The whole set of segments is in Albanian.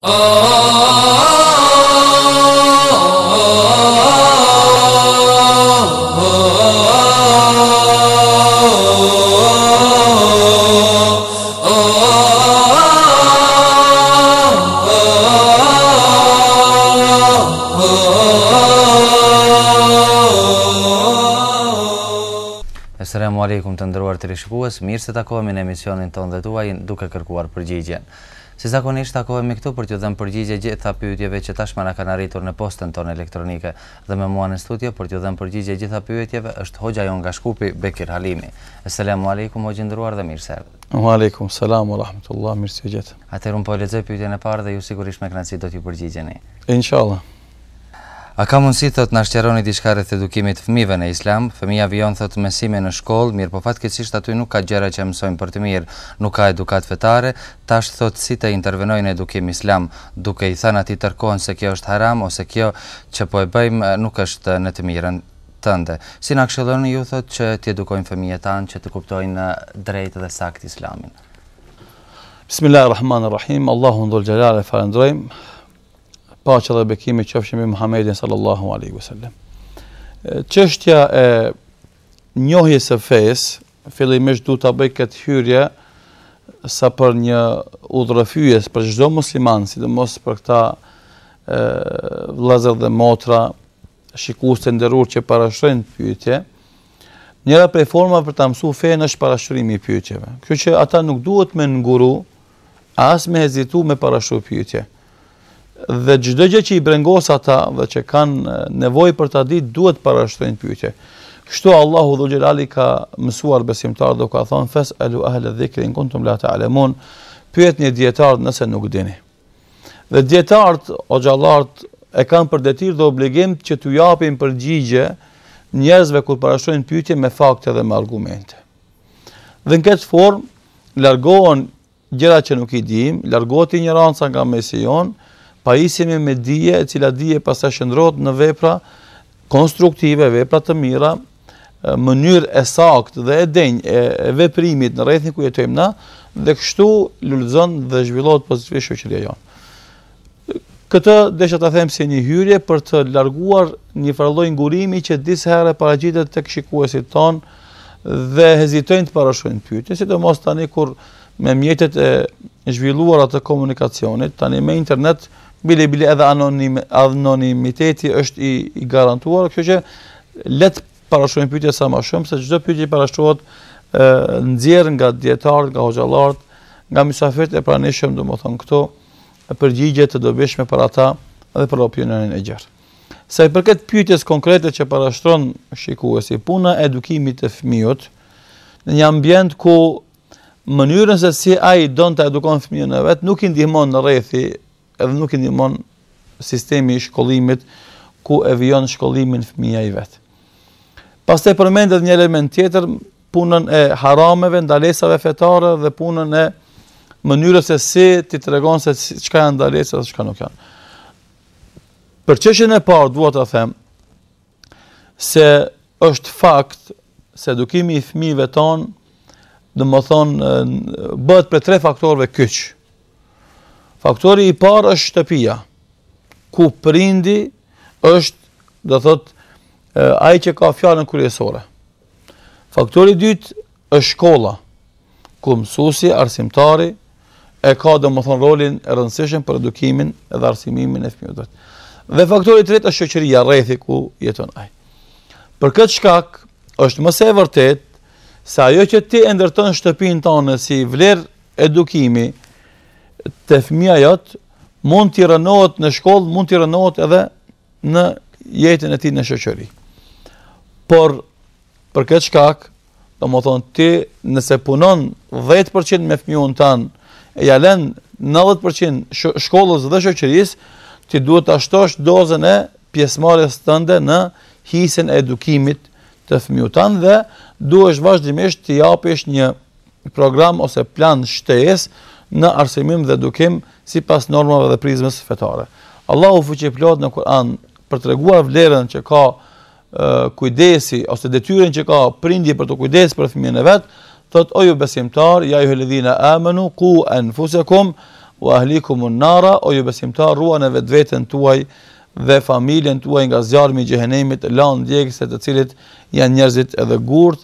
Oh televizionistëve, mirë se takohemi në emisionin tonë dhe tuaj duke kërkuar përgjigje. Si zakonisht takohemi këtu për t'ju dhënë përgjigje gjitha pyetjeve që tashmë na kanë arritur në postën tonë elektronike dhe me mua në studio për t'ju dhënë përgjigje gjitha pyetjeve është Hoxha Jon nga Shkupi Bekir Halimi. Asalamu alaykum o gjendruar dhe mirë se erdhët. Wa alaykum salam wa rahmatullah mirë se jeta. Atëherë un po lexoj pyetjen e parë dhe ju sigurisht me kënaqësi do t'ju përgjigjeni. Inshallah. A ka mundësi thot na shqeroni diçka rreth edukimit të fëmijëve në Islam? Fëmia vjen thot mësime në shkollë, mirë, por fatkeqësisht aty nuk ka gjëra që mësojnë për të mirë, nuk ka edukat fetare. Tash thot si të intervenojnë në edukim Islam, duke i thënë atij tërkohon se kjo është haram ose kjo që po e bëjmë eh, nuk është në të mirën tënde. Si na këshilloni ju thot që të edukojnë fëmijët tan që të kuptojnë eh, drejt dhe sakt Islamin? Bismillahirrahmanirrahim. Allahu ndul xhelal e paqja dhe bekimi qofshin me Muhamedit sallallahu alaihi wasallam. Çështja e njohjes së fesë fillimisht duhet ta bëj këtë hyrje sa për një udhërfyes për çdo musliman, sidomos për këta vëllezër dhe motra shikues të nderuar që parashtrojnë pyetje. Njëra prej formave për ta mësuar fenë është parashtrimi i pyetjeve. Kjo që ata nuk duhet me nguru, as me hezitu me parashtrim pyetje dhe çdo gjë që i brengos ata dhe që kanë nevojë për ta ditë duhet shtojnë pyetje. Kështu Allahu dhul jlali ka mësuar besimtar dhe ka thonë, fes alu ahle dhikri in kuntum la ta'lamun. Pyetni dietar nëse nuk dini. Dhe dietart o xhallart e kanë për detyrë dhe obligim që t'u japin përgjigje njerëzve kur shtojnë pyetje me fakte dhe me argumente. Dhe në këtë formë largohen gjera që nuk i dim, largohet ignoranca nga mesion, pa me dije, e cila dije pas të shëndrot në vepra konstruktive, vepra të mira, mënyrë e sakt dhe e denjë e veprimit në rrethin ku jetojmë na, dhe kështu lullëzën dhe zhvillot pozitivisht shëqëria jonë. Këtë desha të themë si një hyrje për të larguar një farlojnë ngurimi që disë herë e paragjitet të këshikuesit tonë dhe hezitojnë të parashojnë pyte, si të mos tani kur me mjetet e zhvilluar atë komunikacionit, tani me internet, bile bile edhe anonim, anonimiteti është i, i garantuar, kjo që letë parashrujnë pytje sa ma shumë, se gjithë pytje parashrujnë në djerë nga djetarët, nga hoxalartë, nga misafirët e praneshëm, du më thonë këto, përgjigje të dobeshme për ata dhe për opinionin e gjerë. Se për këtë pytjes konkrete që parashrujnë shikuesi, puna edukimit të fmiot, në një ambjent ku mënyrën se si a i donë të edukon fmiot në vetë, nuk i ndihmon në rethi edhe nuk i ndihmon sistemi i shkollimit ku e vijon shkollimin fëmia i vet. Pastaj përmendet një element tjetër, punën e harameve, ndalesave fetare dhe punën e mënyrës se si ti tregon se çka janë ndalesa dhe çka nuk janë. Për çështjen e parë dua ta them se është fakt se edukimi i fëmijëve ton, domethënë bëhet për tre faktorëve kyç. Faktori i parë është shtëpia. Ku prindi është, do thot, ai që ka fjalën kryesore. Faktori i dytë është shkolla. Ku mësuesi arsimtari e ka thonë rolin e rëndësishëm për edukimin dhe arsimimin e fëmijëve. Dhe faktori i tretë është shoqëria, rrethi ku jeton ai. Për këtë shkak është mëse e vërtet se ajo që ti e ndërton shtëpinë tonë si vlerë edukimi, të fëmija jëtë mund t'i rënohet në shkollë, mund t'i rënohet edhe në jetën e ti në shëqëri. Por, për këtë shkak, do më thonë ti nëse punon 10% me në tanë, e jalen 90% shkollës dhe shëqëris, ti duhet të ashtosh dozën e pjesmarës tënde në hisen e edukimit të fëmijut tanë dhe duhet vazhdimisht t'i apesh një program ose plan shtes në arsimim dhe dukim si pas normave dhe prizmes fetare. Allahu fuqiplot fuqe plot në Kur'an për të vlerën që ka uh, kujdesi, ose detyren që ka prindi për të kujdesi për fëmijën e vetë, thot oju besimtar, ja ju helidhina amenu, ku e wa u ahlikum an nara, oju besimtar, ruan e vetë vetën tuaj dhe familjen tuaj nga zjarëmi i lanë djekës e të cilit janë njerëzit edhe gurt,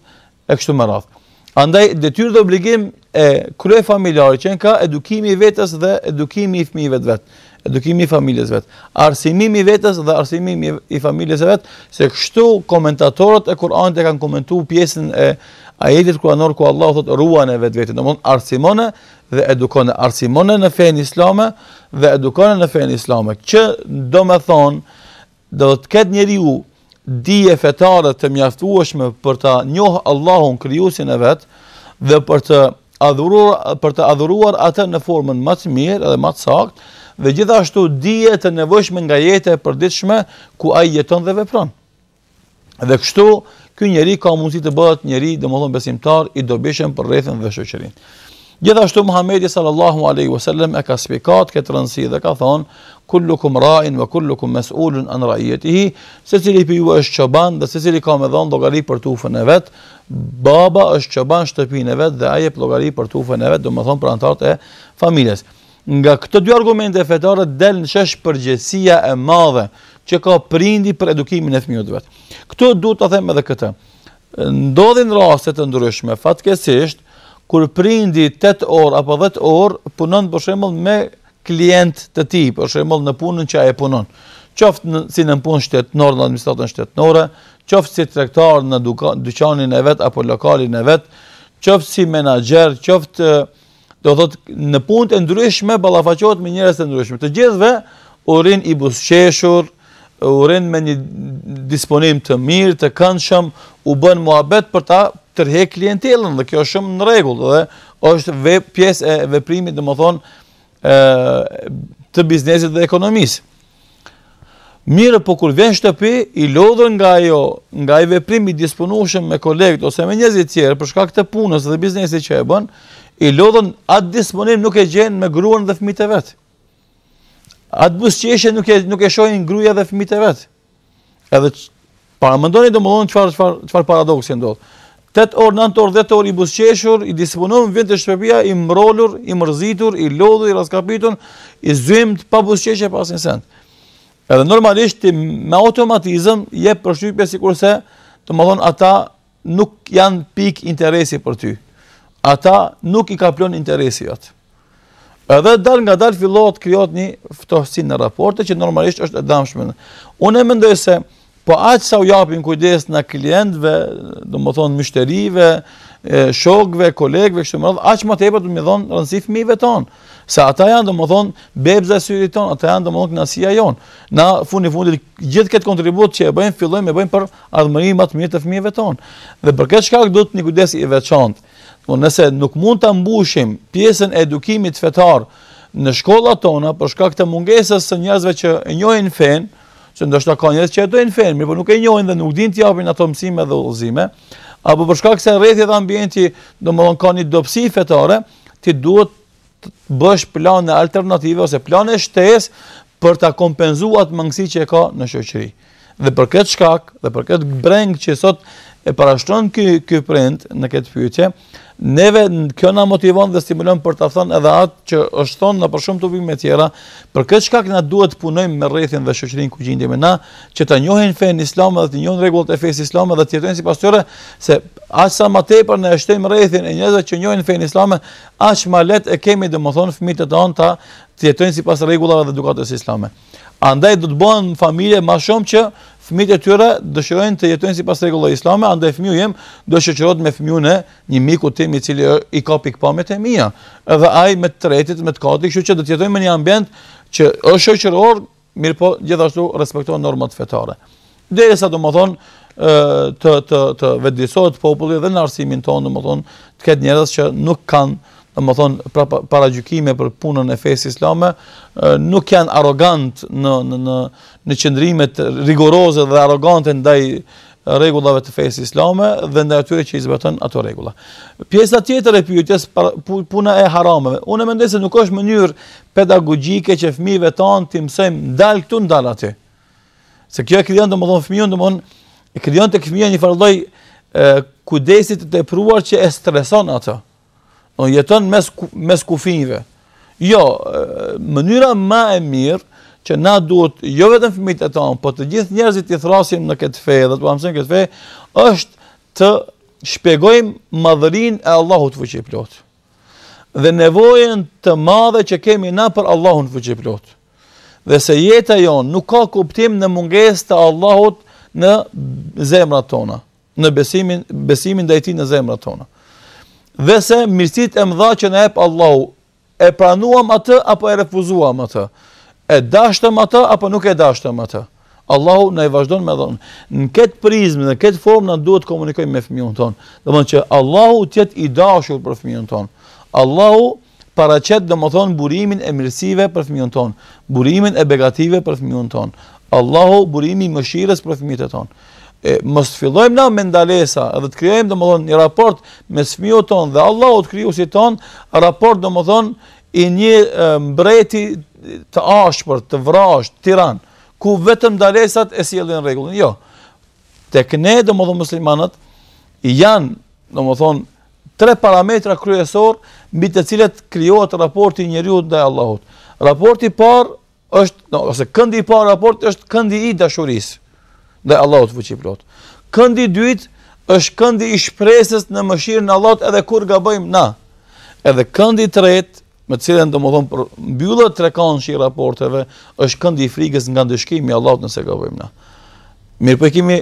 e kështu më rathë. Andaj, detyrë dhe obligim e krye familjarë që në ka edukimi vetës dhe edukimi i fëmijëve të vetë, edukimi i familjes vetë, arsimimi vetës dhe arsimimi i familjes vetë, se kështu komentatorët e Kur'anit e kanë komentu pjesën e ajetit kuranor ku Allah thotë ruan e vetë në mund arsimone dhe edukone, arsimone në fejnë islame dhe edukone në fejnë islame, që do me thonë, do të ketë njeri u dije fetare të mjaftueshme për të njohë Allahun kryusin e vetë, dhe për të adhuruar për të adhuruar atë në formën më të mirë dhe më të saktë dhe gjithashtu dije të nevojshme nga jeta e përditshme ku ai jeton dhe vepron. Dhe kështu ky njeri ka mundësi të bëhet njeri domthon besimtar i dobishëm për rrethën dhe shoqërinë. Gjithashtu Muhamedi sallallahu alaihi wasallam e ka spikat këtë rëndësi dhe ka thonë kullukum rain wa kullukum mas'ulun an ra'iyatihi se cili pi është çoban dhe se cili ka me dhon llogari për tufën e vet baba është çoban shtëpinë e vet dhe ai e llogari për tufën e vet do të thonë për anëtarët e familjes nga këto dy argumente fetare del në shesh përgjegjësia e madhe që ka prindi për edukimin e fëmijëve të vet këtu duhet ta them edhe këtë ndodhin raste të ndryshme fatkesisht kur prindi 8 orë apo 10 orë punon për shembull me klient të tij, për shembull në punën që ai punon. Qoftë në, si në punë shtetënor në administratën shtetënore, qoftë si tregtar në dyqanin e vet apo lokalin e vet, qoftë si menaxher, qoftë do thotë në punë të ndryshme ballafaqohet me njerëz të ndryshëm. Të gjithëve urin i buzëqeshur, urin me një disponim të mirë, të këndshëm, u bën muhabet për ta tërhe klientelën dhe kjo është shumë në regullë dhe është pjesë e veprimit dhe më thonë të biznesit dhe ekonomisë. Mirë po kur vjen shtëpi, i lodhën nga jo, nga i veprimi disponushëm me kolegët ose me njëzit tjerë përshka këtë punës dhe biznesit që e bënë, i lodhën atë disponim nuk e gjenë me gruan dhe fmit e vetë. Atë busqeshe nuk e, nuk e shojnë gruja dhe fmit e vetë. Edhe para mëndoni do më lodhën qëfar paradoxin do të. 8 orë, 9 orë, 10 orë i busqeshur, i disponum, vind të shpepia, i mrollur, i mërzitur, i lodhur, i raskapitur, i zymët, pa busqeshe pas një send. Edhe normalisht me automatizëm je përshypje si kurse të më thonë ata nuk janë pik interesi për ty. Ata nuk i ka plon interesi jatë. Edhe dal nga dal fillot kriot një ftohësi në raporte që normalisht është edamshme. Unë e mendoj se po atë sa u japin kujdes në klientve, do më thonë mishterive, shokve, kolegve, kështu më rrëdhë, aqë më të epa të më dhonë rëndësif mive tonë, se ata janë do më thonë bebëza syri tonë, ata janë do më thonë kënësia jonë. Na fundi fundit gjithë këtë kontribut që e bëjmë, fillojmë e bëjmë për ardhëmëri më të mirë të fëmive tonë. Dhe për këtë shkak du të një kujdes i veçantë, nëse nuk mund të mbushim pjesën edukimit fetar në shkollat tona, për shkak të mungesës së njerëzve që e njojnë fenë, që ndoshta ka njerëz që e dojnë fermi, mirë, por nuk e njohin dhe nuk dinë të japin ato mësime dhe udhëzime, apo për shkak se rrethja dhe ambienti domodin kanë një dopsi fetare, ti duhet të bësh plane alternative ose plane shtesë për ta kompenzuar mangësinë që e ka në shoqëri. Dhe për këtë shkak, dhe për këtë breng që sot e parashton ky ky në këtë pyetje, neve kjo na motivon dhe stimulon për ta thënë edhe atë që është thonë na për shumë të vimë tjera, për këtë shkak na duhet të punojmë me rrethin dhe shëqërin ku me na, që ta njohin fen islam dhe të njohin rregullat e fesë islame dhe të jetojnë sipas tyre, se aq sa më tepër ne shtojmë rrethin e njerëzve që njohin fen islamë, aq më lehtë e kemi domethënë fëmijët e tan ta jetojnë sipas rregullave dhe edukatës islamë. Andaj do të bëhen familje më shumë që fëmijët e tyre dëshirojnë të jetojnë sipas rregullave islame, andaj fëmiu jem do shoqërohet me fëmijën e një miku tim i cili i ka pikpamjet e mia, edhe ai me të tretit, me të katërt, kështu që do të jetojmë në një ambient që është shoqëror, mirëpo gjithashtu respekton normat fetare. Derisa domethënë të të të vetëdijsohet populli dhe në arsimin tonë thonë, të ketë njerëz që nuk kanë më thonë, pra, para gjukime për punën e fesë islame, nuk janë arogant në, në, në, në qëndrimet rigoroze dhe arogante ndaj regullave të fesë islame dhe ndaj atyre që i zbëton ato regulla. Pjesa tjetër e pjotjes puna e harameve. Unë e se nuk është mënyrë pedagogjike që fmive tanë të mësojmë dal këtu ndal aty. Se kjo e kërion të më thonë fmiju, në e kërion të këfmija një farloj kudesit të tepruar që e streson ato në jetën mes, mes kufinjive. Jo, mënyra ma e mirë, që na duhet, jo vetën fëmijët e tonë, po të gjithë njerëzit i thrasim në këtë fejë, dhe të pamësim këtë fejë, është të shpegojmë madhërin e Allahut fëqiplot. Dhe nevojen të madhe që kemi na për Allahut fëqiplot. Dhe se jetë jonë nuk ka kuptim në munges të Allahut në zemrat tona, në besimin, besimin dhe ti në zemrat tona dhe se mirësit e mëdha që në epë Allahu, e pranuam atë apo e refuzuam atë, e dashtëm atë apo nuk e dashtëm atë. Allahu në i vazhdojnë me dhonë. Në këtë prizmë, në këtë formë, në duhet të komunikojnë me fëmijën tonë. Dhe mënë që Allahu tjetë i dashur për fëmijën tonë. Allahu paracet dhe më thonë burimin e mirësive për fëmijën tonë, burimin e begative për fëmijën tonë. Allahu burimi mëshires për fëmijët e tonë mos fillojmë na me ndalesa, edhe të krijojmë domodin një raport me fëmijët tonë dhe Allahu të krijuesit ton, raport domodin i një mbreti të ashpër, të vrazh, Tiran, ku vetëm ndalesat e sjellin rregullin. Jo. Tek ne domodin muslimanët janë domodin tre parametra kryesor mbi të cilët krijohet raporti i njeriu ndaj Allahut. Raporti i parë është, ose këndi i parë raporti është këndi i dashurisë dhe Allahu të fuqi plot. Këndi i dytë është këndi i shpresës në mëshirën e Allahut edhe kur gabojmë na. Edhe këndi i tretë, me të cilën domodin për mbyllje të rekonshi raporteve, është këndi i frikës nga ndëshkimi i Allahut nëse gabojmë na. Mirë, po kemi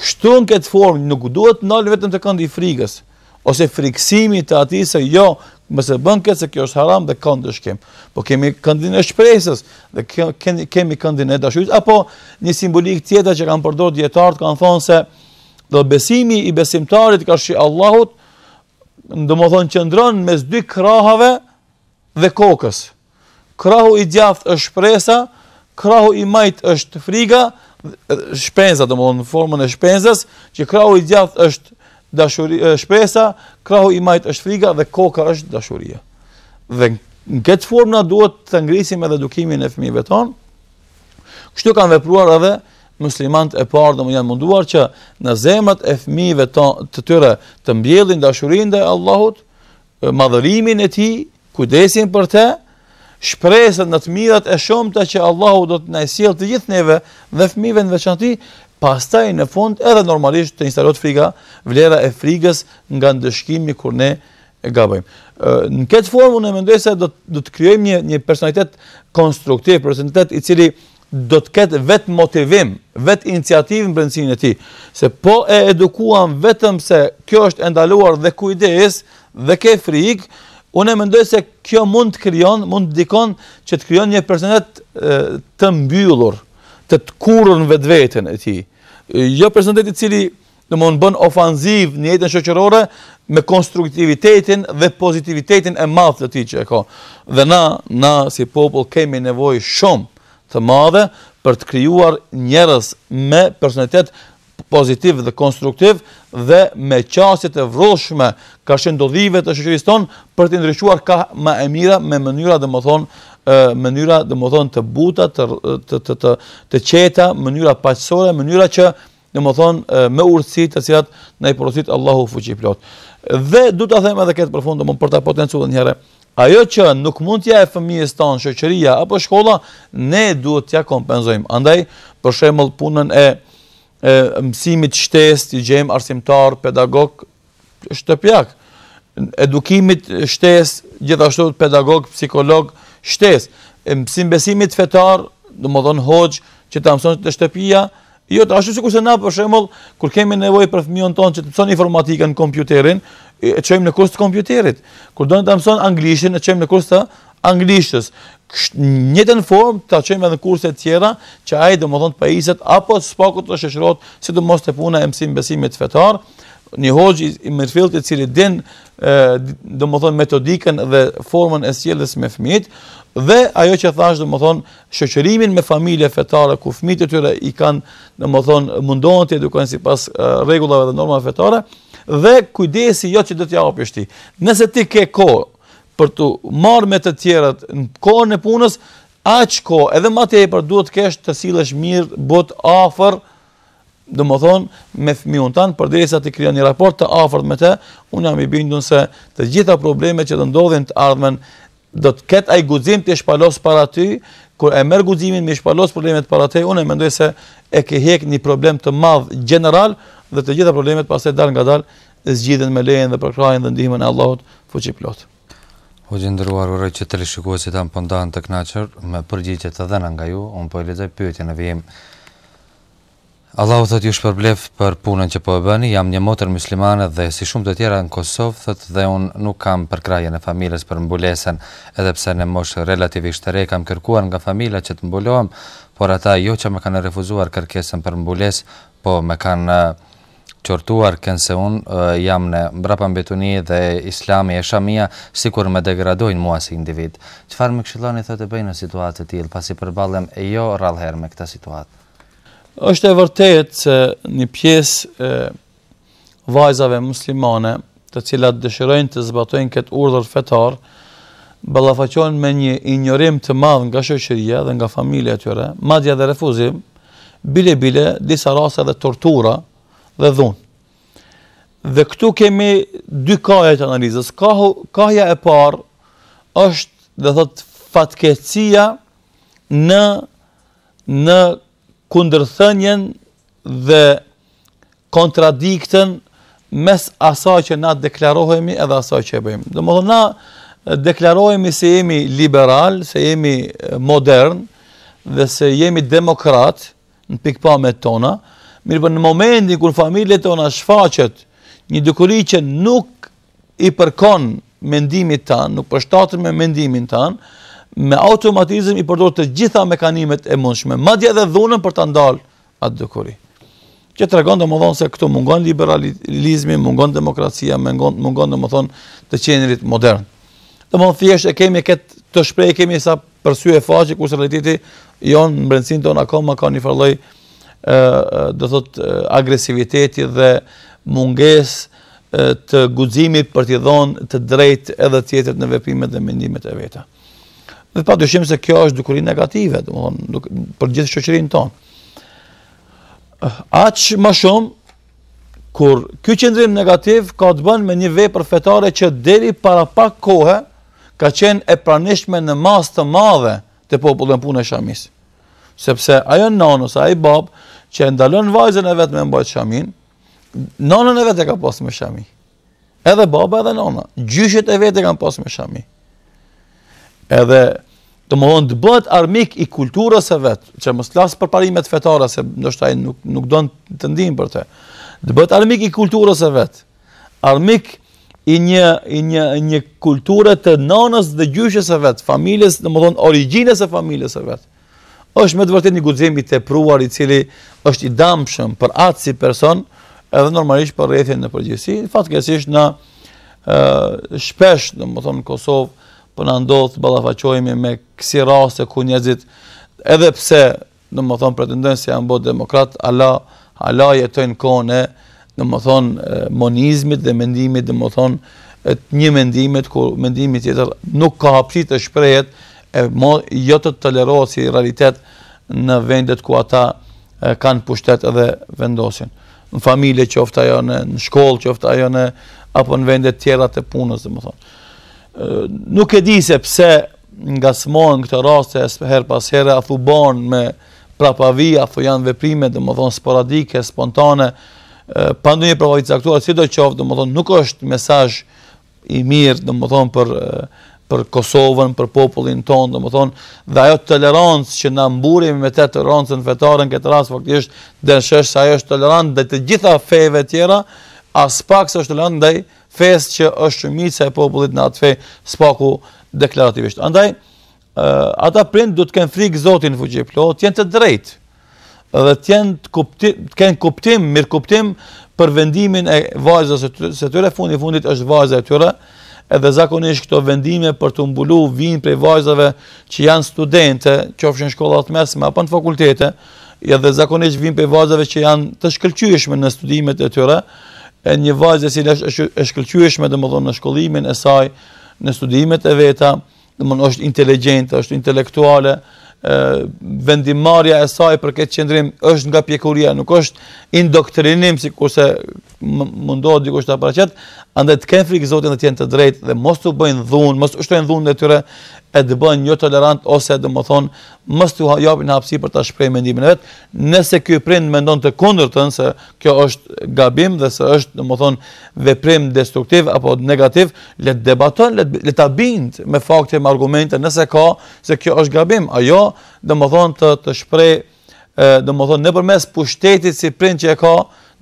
kështu në këtë formë nuk duhet ndal vetëm të këndi i frikës, ose friksimi të ati se jo, mëse bën këtë se kjo është haram dhe kanë dëshkim. Po kemi këndin e shpresës dhe kemi këndin e dashurit, apo një simbolik tjetër që kanë përdojt djetartë, kanë thonë se dhe besimi i besimtarit ka shi Allahut, ndë më thonë që ndronë mes dy krahave dhe kokës. Krahu i djaftë është shpresa, krahu i majtë është friga, shpenza, dhe më thonë formën e shpenzës, që krahu i djaftë është dashuri, shpresa, krahu i majt është friga dhe koka është dashuria. Dhe në këtë formë na duhet të ngrisim edhe edukimin e fëmijëve tonë. Kështu kanë vepruar edhe muslimanët e parë, domun janë munduar që në zemrat e fëmijëve të tyre të mbjellin dashurinë ndaj Allahut, madhërimin e Tij, kujdesin për të, shpresën në të mirët e shumta që Allahu do të na sjellë të gjithë neve dhe fëmijëve në veçantë, pastaj në fund edhe normalisht të instalot friga, vlera e frigës nga ndëshkimi kur ne gabojmë. Në këtë formë, unë e mendoj se do, të kryojmë një, një personalitet konstruktiv, personalitet i cili do të ketë vetë motivim, vetë iniciativë në brendësinë e ti, se po e edukuam vetëm se kjo është endaluar dhe kujdes dhe ke frikë, unë e mendoj se kjo mund të kryon, mund të dikon që të kryon një personet të mbyllur, të të kurur në vetë vetën e ti jo personet i cili në mund bën ofanziv një jetën shëqërore me konstruktivitetin dhe pozitivitetin e madhë të ti që e ka. Dhe na, na si popull kemi nevoj shumë të madhe për të kryuar njerës me personetet pozitiv dhe konstruktiv dhe me qasjet e vrushme ka shendodhive të shëqëriston ton për të ndryshuar ka ma e mira me mënyra dhe më thonë mënyra dhe më thonë të buta, të, të, të, të, të qeta, mënyra paqësore, mënyra që dhe më thonë me urësit të cilat në i porosit Allahu fuqi plot. Dhe du të theme edhe këtë për fundë, më për të potencu dhe njëre, ajo që nuk mund t'ja e fëmijës tanë, shëqëria apo shkolla, ne duhet t'ja kompenzojmë. Andaj, për shemëll punën e, e mësimit shtes, t'i gjem arsimtar, pedagog, shtëpjak, edukimit shtes, gjithashtu pedagog, psikolog, psikolog, shtes, mësim besimit fetar, dhe më dhënë hoqë, që të mësonë të shtëpia, jo të ashtu si kurse na, për shemëll, kur kemi nevoj për fëmion tonë që të pëson informatika në kompjuterin, e qëjmë në kurs të kompjuterit. Kur do në të mësonë anglishtin, e qëjmë në kurs të anglishtës. Njëtën form të qëjmë edhe në kurset tjera, që ajë dhe më dhënë të pajiset, apo të spakut të shëshrot, si dhe mos të puna e mësim besimit fetar, një hoj i mirfilt i cili din do më thonë metodikën dhe formën e sjeles me fëmijit, dhe ajo që thash do më thonë shëqërimin me familje fetare ku fëmijit e tyre i kanë do më thonë mundonë të edukojnë si pas regullave dhe norma fetare dhe kujdesi jo që do t'ja opishti nëse ti ke ko për të marrë me të tjerët në kohën e punës, aq kohë, edhe ma të e për duhet kesh të silesh mirë, bot, afer, dhe më thonë, me fëmion tanë, për dresa të krija një raport të afert me te, unë jam i bindun se të gjitha probleme që të ndodhin të ardhmen, dhe të ketë ajë guzim të shpalos para ty, kur e merë guzimin me shpalos problemet para ty, unë e mendoj se e ke hek një problem të madhë general, dhe të gjitha problemet pas e dal nga dal, zgjidhen me lejen dhe përkrajen dhe ndihme e Allahot fuqi plot. U gjendëruar uroj që të lishikohet si po të të knaqër, me përgjitjet të dhena nga ju, unë po e lidhe pyetje në vijem, Allahu thot ju shpërblef për punën që po e bëni, jam një motër muslimane dhe si shumë të tjera në Kosovë, thot dhe unë nuk kam për krajën e familës për mbulesen, edhe pse në moshë relativisht të rej kam kërkuar nga familë që të mbulohem, por ata jo që me kanë refuzuar kërkesën për mbules, po me kanë eh, qortuar kënë se unë eh, jam në mbrapa mbetuni dhe islami e shamia si kur me degradojnë mua si individ. Qëfar me këshiloni thot e bëjnë në situatë të tjilë, pasi përbalem e jo rralher me këta situatë? është e vërtet se një pjesë e vajzave muslimane të cilat dëshirojnë të zbatojnë këtë urdhër fetar, balafaqojnë me një ignorim të madh nga shoqëria dhe nga familja e tyre, madje edhe refuzim, bile bile disa rase dhe tortura dhe dhunë. Dhe këtu kemi dy kajet analizës. Kahu, e parë është, dhe thot, fatkecia në, në kundërthënjen dhe kontradikten mes asaj që na deklarohemi edhe asaj që e bëjmë. Dhe më dhe na deklarohemi se jemi liberal, se jemi eh, modern dhe se jemi demokrat në pikpamet tona, mirë për po në momentin kër familje tona shfaqet një dukuri që nuk i përkon mendimit tanë, nuk përshtatër me mendimin tanë, me automatizëm i përdor të gjitha mekanimet e mundshme, madje edhe dhunën për të ndalë atë dëkuri. Që tregon regon dhe më dhonë se këtu mungon liberalizmi, mungon demokracia, mungon, mungon dhe më të qenërit modern. Dhe më thjesht e kemi këtë të shprej, kemi sa përsy e faqë, kusë realiteti jonë në brendësin të akoma ka një farloj do thot agresiviteti dhe mungesë të guximit për t'i dhonë të drejtë edhe tjetët në veprimet dhe mendimet e veta. Dhe pa dyshim se kjo është dukuri negative, dhe për gjithë shoqërinë tonë. Aqë më shumë, kur kjo qëndrim negativ ka të bënë me një vej fetare që deri para pak kohë ka qenë e pranishme në mas të madhe të popullën punë e shamis. Sepse ajo nanës, ajo babë, që e ndalën vajzën e vetë me mbajtë shamin, nanën e vetë e ka pasë me shami. Edhe baba edhe nana, gjyshet e vetë e ka pasë me shami edhe të më dhënë të bëtë armik i kulturës e vetë, që më slasë për parimet fetare, se nështë ajë nuk, nuk do në të ndimë për te, të bëtë armik i kulturës e vetë, armik i një, i një, një kulturët të nanës dhe gjyshës e vetë, familjes, në më dhënë origines e familjes e vetë, është me të vërtit një guzimi të pruar i cili është i damshëm për atë si person, edhe normalisht për rethin në përgjësi, fatkesisht në uh, shpesh, në më në Kosovë, po na ndodh ballafaqohemi me kësi raste ku njerzit edhe pse do të pretendojnë se si janë bot demokrat, ala ala jetojnë kone, do të monizmit dhe mendimit, do një mendimet ku mendimi tjetër nuk ka hapësirë të shprehet e mo, jo të tolerohet si realitet në vendet ku ata e, kanë pushtet edhe vendosin. Në familje qoftë ajo në shkollë qoftë ajo në apo në vende të tjera të punës, domethënë nuk e di se pse nga smon këtë rast e her pas here a thu ban me prapavi a janë veprime dhe më thonë sporadike, spontane pandu një prapavit zaktuar si do qovë dhe më thonë nuk është mesaj i mirë dhe më thonë për për Kosovën, për popullin tonë, dhe më thonë, dhe ajo të tolerancë që në mburim me të tolerancën rëndësën vetarën këtë rast, faktisht, dhe në shështë sa ajo është tolerancë dhe të gjitha fejve tjera, as pak së është tolerancë dhe fest që është shumica e popullit në atë fe spaku deklarativisht. Andaj uh, ata prind du të kenë frikë Zotit në fuqi plot, janë të drejtë. Dhe të janë të kuptim, të kuptim, mirë kuptim për vendimin e vajzës së tyre, së tyre fundi fundit është vajza e tyre edhe zakonisht këto vendime për të mbulu vinë prej vajzave që janë studente, që ofshën shkollat mesme, apo në fakultete, edhe zakonisht vinë prej vajzave që janë të shkëllqyshme në studimet e tyre, e një vajzë e si është e shkëllqyëshme dhe më dhënë në shkollimin e saj, në studimet e veta, dhe më është inteligente, është intelektuale, vendimarja e saj për këtë qëndrim është nga pjekuria, nuk është indoktrinim, si kurse mundohet dikush ta paraqet, andaj të ken frikë zotin dhe të jenë të drejtë dhe mos u bëjnë dhunë, mos u shtojnë dhunë detyrë, e të bëjnë jo tolerant ose domethën mos u japin hapësi për ta shprehë mendimin e vet. Nëse ky prind mendon të kundërtën se kjo është gabim dhe se është domethën veprim destruktiv apo negativ, le të debaton, le ta bind me fakte, me argumente nëse ka se kjo është gabim, ajo domethën të të shprehë domethën nëpërmes pushtetit si prind që e ka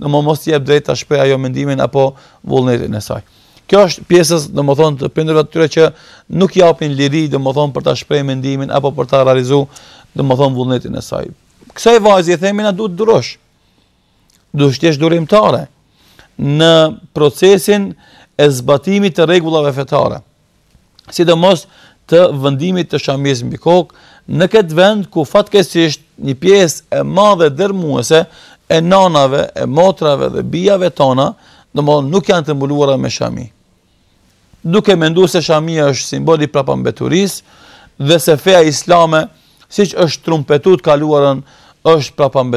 në më mos tjep drejt të shpreha jo mendimin apo vullnetin e saj. Kjo është pjesës, dhe më thonë, të pëndërve të tyre që nuk japin liri, dhe më thonë, për të shprej mendimin, apo për të realizu, dhe më thonë, vullnetin e saj. Kësaj e i themin, a du të durosh, du shtjesh durimtare, në procesin e zbatimit të regullave fetare, si dhe mos të vendimit të shambjes mbi kokë, në këtë vend, ku fatkesisht një pjesë e madhe dërmuese e nanave, e motrave dhe bijave tona, në modë nuk janë të mbuluara me shami. Duke me ndu se shami është simboli prapën beturis, dhe se feja islame, si që është trumpetut kaluarën, është prapën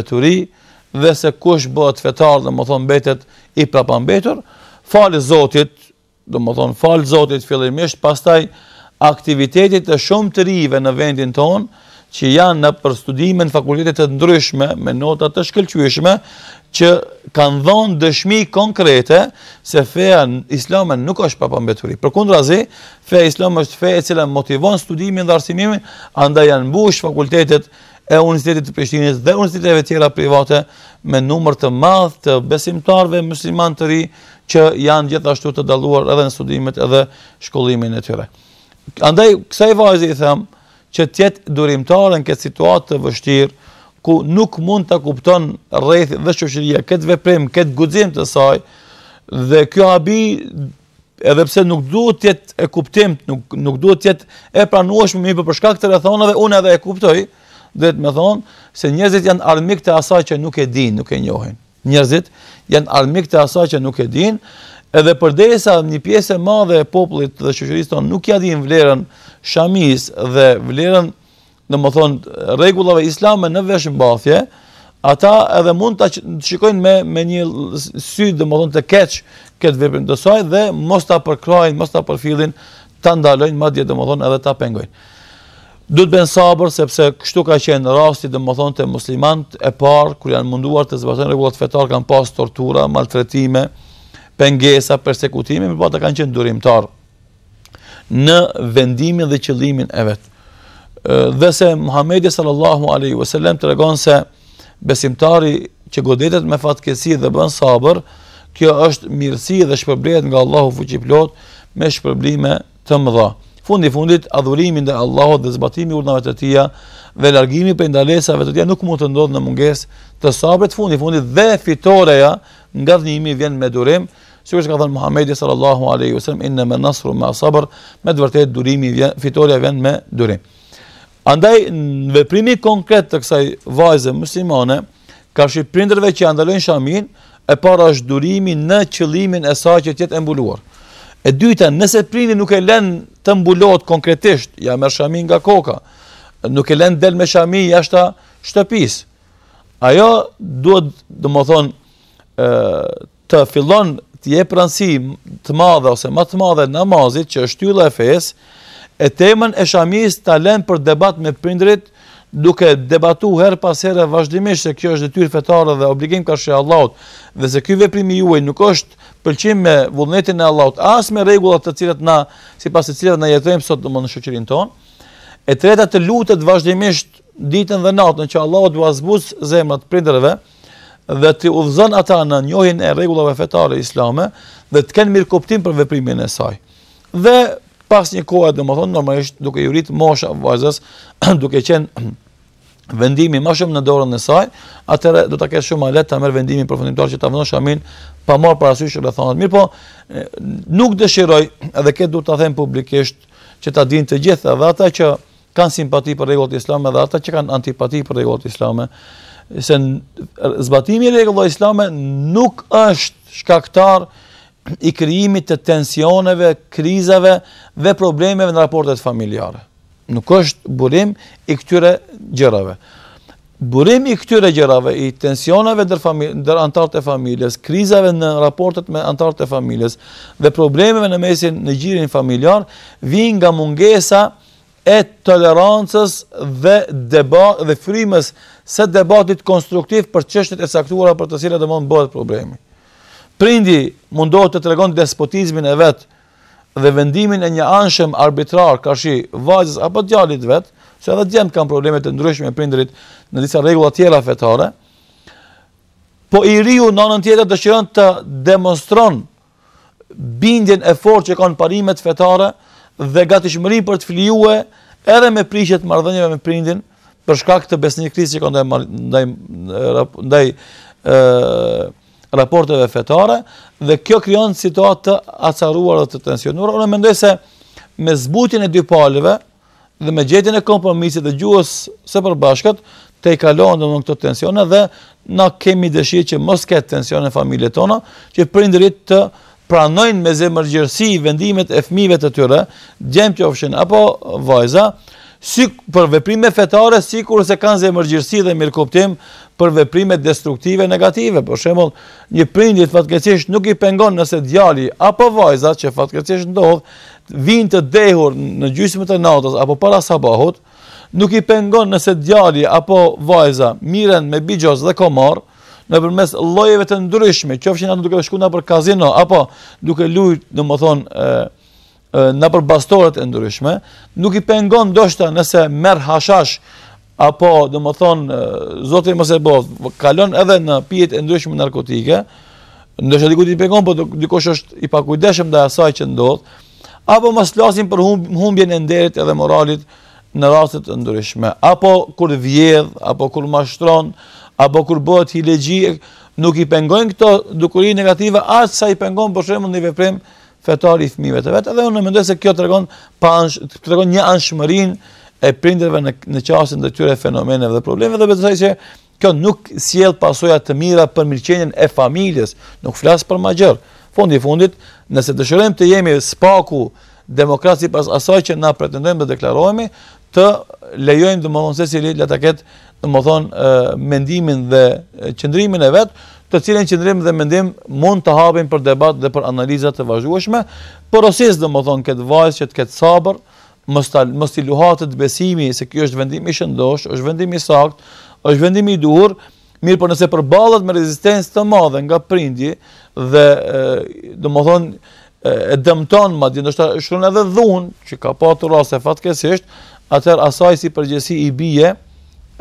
dhe se kush bëhet fetar dhe më thonë betet i prapën falë zotit, dhe më thonë falë zotit fillimisht, pastaj aktivitetit të shumë të rive në vendin tonë, që janë në për në fakultetet të ndryshme, me notat të shkelqyshme, që kanë dhonë dëshmi konkrete se feja islamen nuk është pa përmbeturi. Për kundra zi, feja islamen është feja cilën motivon studimin dhe arsimimin, anda janë bush fakultetet e Universitetit të Prishtinit dhe Universitetet e tjera private me numër të madhë të besimtarve musliman të ri që janë gjithashtu të daluar edhe në studimet edhe shkollimin e tjere. Andaj, kësa i i themë, që tjetë durimtarën në këtë situatë të vështirë, ku nuk mund të kupton rrethë dhe shoqëria këtë veprim, këtë guxim të saj, dhe kjo habi, pse nuk duhet tjetë e kuptim, nuk, nuk duhet tjetë e pranuashme mi përshka të rrethonave, unë edhe e kuptoj, dhe të me thonë, se njerëzit janë armik të asaj që nuk e din, nuk e njohin. Njerëzit janë armik të asaj që nuk e din, edhe përderisa një pjesë e madhe e popullit dhe qëqërisë tonë nuk ja din vlerën shamis dhe vlerën në më thonë regullave islame në veshën bathje, ata edhe mund të shikojnë me, me një sy dhe më thonë të keqë këtë vipin të soj dhe mos të përkrajnë, mos të përfilin të ndalojnë, ma dje dhe më thonë edhe të pengojnë. Dutë ben sabër, sepse kështu ka qenë rasti dhe më thonë të muslimant e parë, kër janë munduar të zbatojnë regullat fetarë, kanë pas tortura, maltretime, pengesa, persekutimi, mirë po ata kanë qenë durimtar në vendimin dhe qëllimin e vetë. Dhe se Muhammedi sallallahu aleyhi wasallam të regon se besimtari që godetet me fatkesi dhe bën sabër, kjo është mirësi dhe shpërblet nga Allahu fuqiplot me shpërblime të mëdha. Fundi fundit, adhurimin dhe Allahu dhe zbatimi urnave të tia dhe largimi për ndalesave të tia nuk mund të ndodhë në munges të sabër, fundi fundit dhe fitoreja nga dhënimi vjen me durim, sikur ka thënë Muhamedi sallallahu alaihi wasallam inna an-nasru ma sabr, me vërtet durimi vjen, fitoria vjen me durim. Andaj në veprimi konkret të kësaj vajze muslimane, ka shi prindërve që andalojnë shamin, e para është durimi në qëllimin e sa që të jetë mbuluar. E dyta, nëse prindi nuk e lën të mbulohet konkretisht, ja me shamin nga koka, nuk e lën del me shamin jashtë shtëpisë. Ajo duhet, domethënë, të fillon të jep rëndësi të madhe ose më të madhe namazit që është hylla e fesë, e temën e shamis ta lën për debat me prindrit duke debatu her pas herë vazhdimisht se kjo është detyrë fetare dhe obligim ka shej Allahut dhe se ky veprim juaj nuk është pëlqim me vullnetin e Allahut as me rregullat të cilat na sipas të cilat na jetojmë sot domosdoshmë në shoqërinë tonë. E treta të lutet vazhdimisht ditën dhe natën që Allahu t'u zbusë zemrat prindërve, dhe të udhëzon ata në njohin e regullave fetare islame dhe të kenë mirë koptim për veprimin e saj. Dhe pas një kohë, dhe më thonë, normalisht duke jurit mosha Vajzës duke qenë vendimi ma shumë në dorën e saj, atëre do të kesh shumë lehtë të merë vendimi përfundimtar që të avënë shamin pa marr parasysh rëthanat. Mirë po, nuk dëshiroj, edhe këtë duhet të them publikisht që ta dinë të gjithë, dhe ata që kanë simpati për rregullat islame dhe ata që kanë antipati për rregullat islame se zbatimi i rregullave islame nuk është shkaktar i krijimit të tensioneve, krizave dhe problemeve në raportet familjare. Nuk është burim i këtyre gjërave. Burim i këtyre gjërave, i tensioneve ndër familje, ndër anëtarët e familjes, krizave në raportet me anëtarët e familjes dhe problemeve në mesin në gjirin familjar vijnë nga mungesa e e tolerancës dhe debat dhe frymës së debatit konstruktiv për çështjet e saktura për të cilat dhe mund bëhet problemi. Prindi mundohet të tregon despotizmin e vet dhe vendimin e një anshëm arbitrar kashi vajzës apo djalit vet, se edhe djemt kanë probleme të ndryshme e prindrit në disa rregulla tjera fetare. Po i riu nënën tjetër dëshiron të demonstron bindjen e fortë që kanë parimet fetare dhe gati shmëri për të flijue edhe me prishet mardhënjëve me prindin për shkak të besnit që këndaj ndaj raporteve fetare dhe kjo kryon situatë të acaruar dhe të tensionur unë mendoj se me zbutin e dy palive dhe me gjetin e kompromisit dhe gjuhës se përbashkët të i kalohen dhe në këtë tensione dhe na kemi dëshirë që mos ketë tensione në familje tona që për indërit të pranojnë me zemërgjërsi i vendimet e fmive të tyre, gjemë që ofshin, apo vajza, si për veprime fetare, si kur se kanë zemërgjërsi dhe mirë koptim për veprime destruktive negative, për shemull, një prindit fatkecish nuk i pengon nëse djali, apo vajza që fatkecish ndodh, vinë të dehur në gjysme të natës, apo para sabahut, nuk i pengon nëse djali, apo vajza, miren me bijos dhe komarë, në përmes lojeve të ndryshme, që fëshin atë duke shku në për kazino, apo duke lujt, në më thonë, në për bastoret e ndryshme, nuk i pengon ndoshta nëse merë hashash, apo, në më thonë, zotë i mëse bovë, kalon edhe në pijet e ndryshme narkotike, ndoshta dikut i pengon, po dikosh është i pakujdeshëm dhe asaj që ndodhë, apo më slasin për humbjen e nderit edhe moralit, në rastet të ndryshme, apo kur vjedh, apo kur mashtron, apo kur bëhet hilegji, nuk i pengojnë këto dukuri negative, asë sa i pengon për shemë në një veprim fetar i fmive të vetë, edhe unë mendoj se kjo të regon, ansh, një anshmërin e prinderve në, në qasën të tyre fenomeneve dhe probleme, dhe saj që kjo nuk sjell pasoja të mira për mirqenjen e familjes, nuk flasë për ma gjërë. Fundi fundit, nëse dëshirojmë të jemi spaku demokraci pas asaj që na pretendojmë dhe deklarojmë, të lejojmë dhe më ta ketë do thonë mendimin dhe qendrimin e vet, të cilën qendrim dhe mendim mund të hapin për debat dhe për analiza të vazhdueshme, për osis dhe më thonë këtë vajzë që të ketë sabër, mos ta mos i luhatë të besimi se kjo është vendim i shëndosh, është vendim i saktë, është vendim i duhur, mirë po nëse përballet me rezistencë të madhe nga prindi dhe dhe më thonë e dëmton madje do të shkon edhe dhun që ka pasur raste fatkesisht atëherë asaj si përgjësi i bie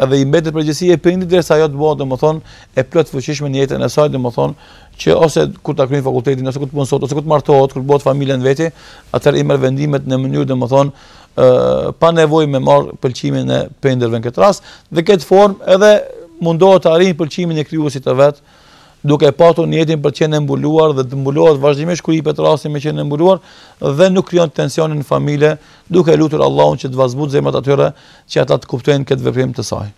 edhe i mbetet përgjësi e përindit, dhe sa jo të bëhet, dhe më thonë, e plët fëqishme një jetën e saj, dhe më thonë, që ose kur ta krynë fakultetin, ose kur të punësot, ose kur të martohet, kur të bëhet familjen veti, atër i mërë vendimet në mënyrë, dhe më thonë, pa nevoj me marë pëlqimin e prindirve në këtë ras, dhe këtë form edhe mundohet të arinë pëlqimin e kryusit të vetë, duke patur një jetin për qenë mbuluar dhe të mbulohet vazhdimisht kur i pet rasti me qenë mbuluar dhe nuk krijon tensionin në familje, duke lutur Allahun që të vazbut zemrat atyre që ata të kuptojnë këtë veprim të saj.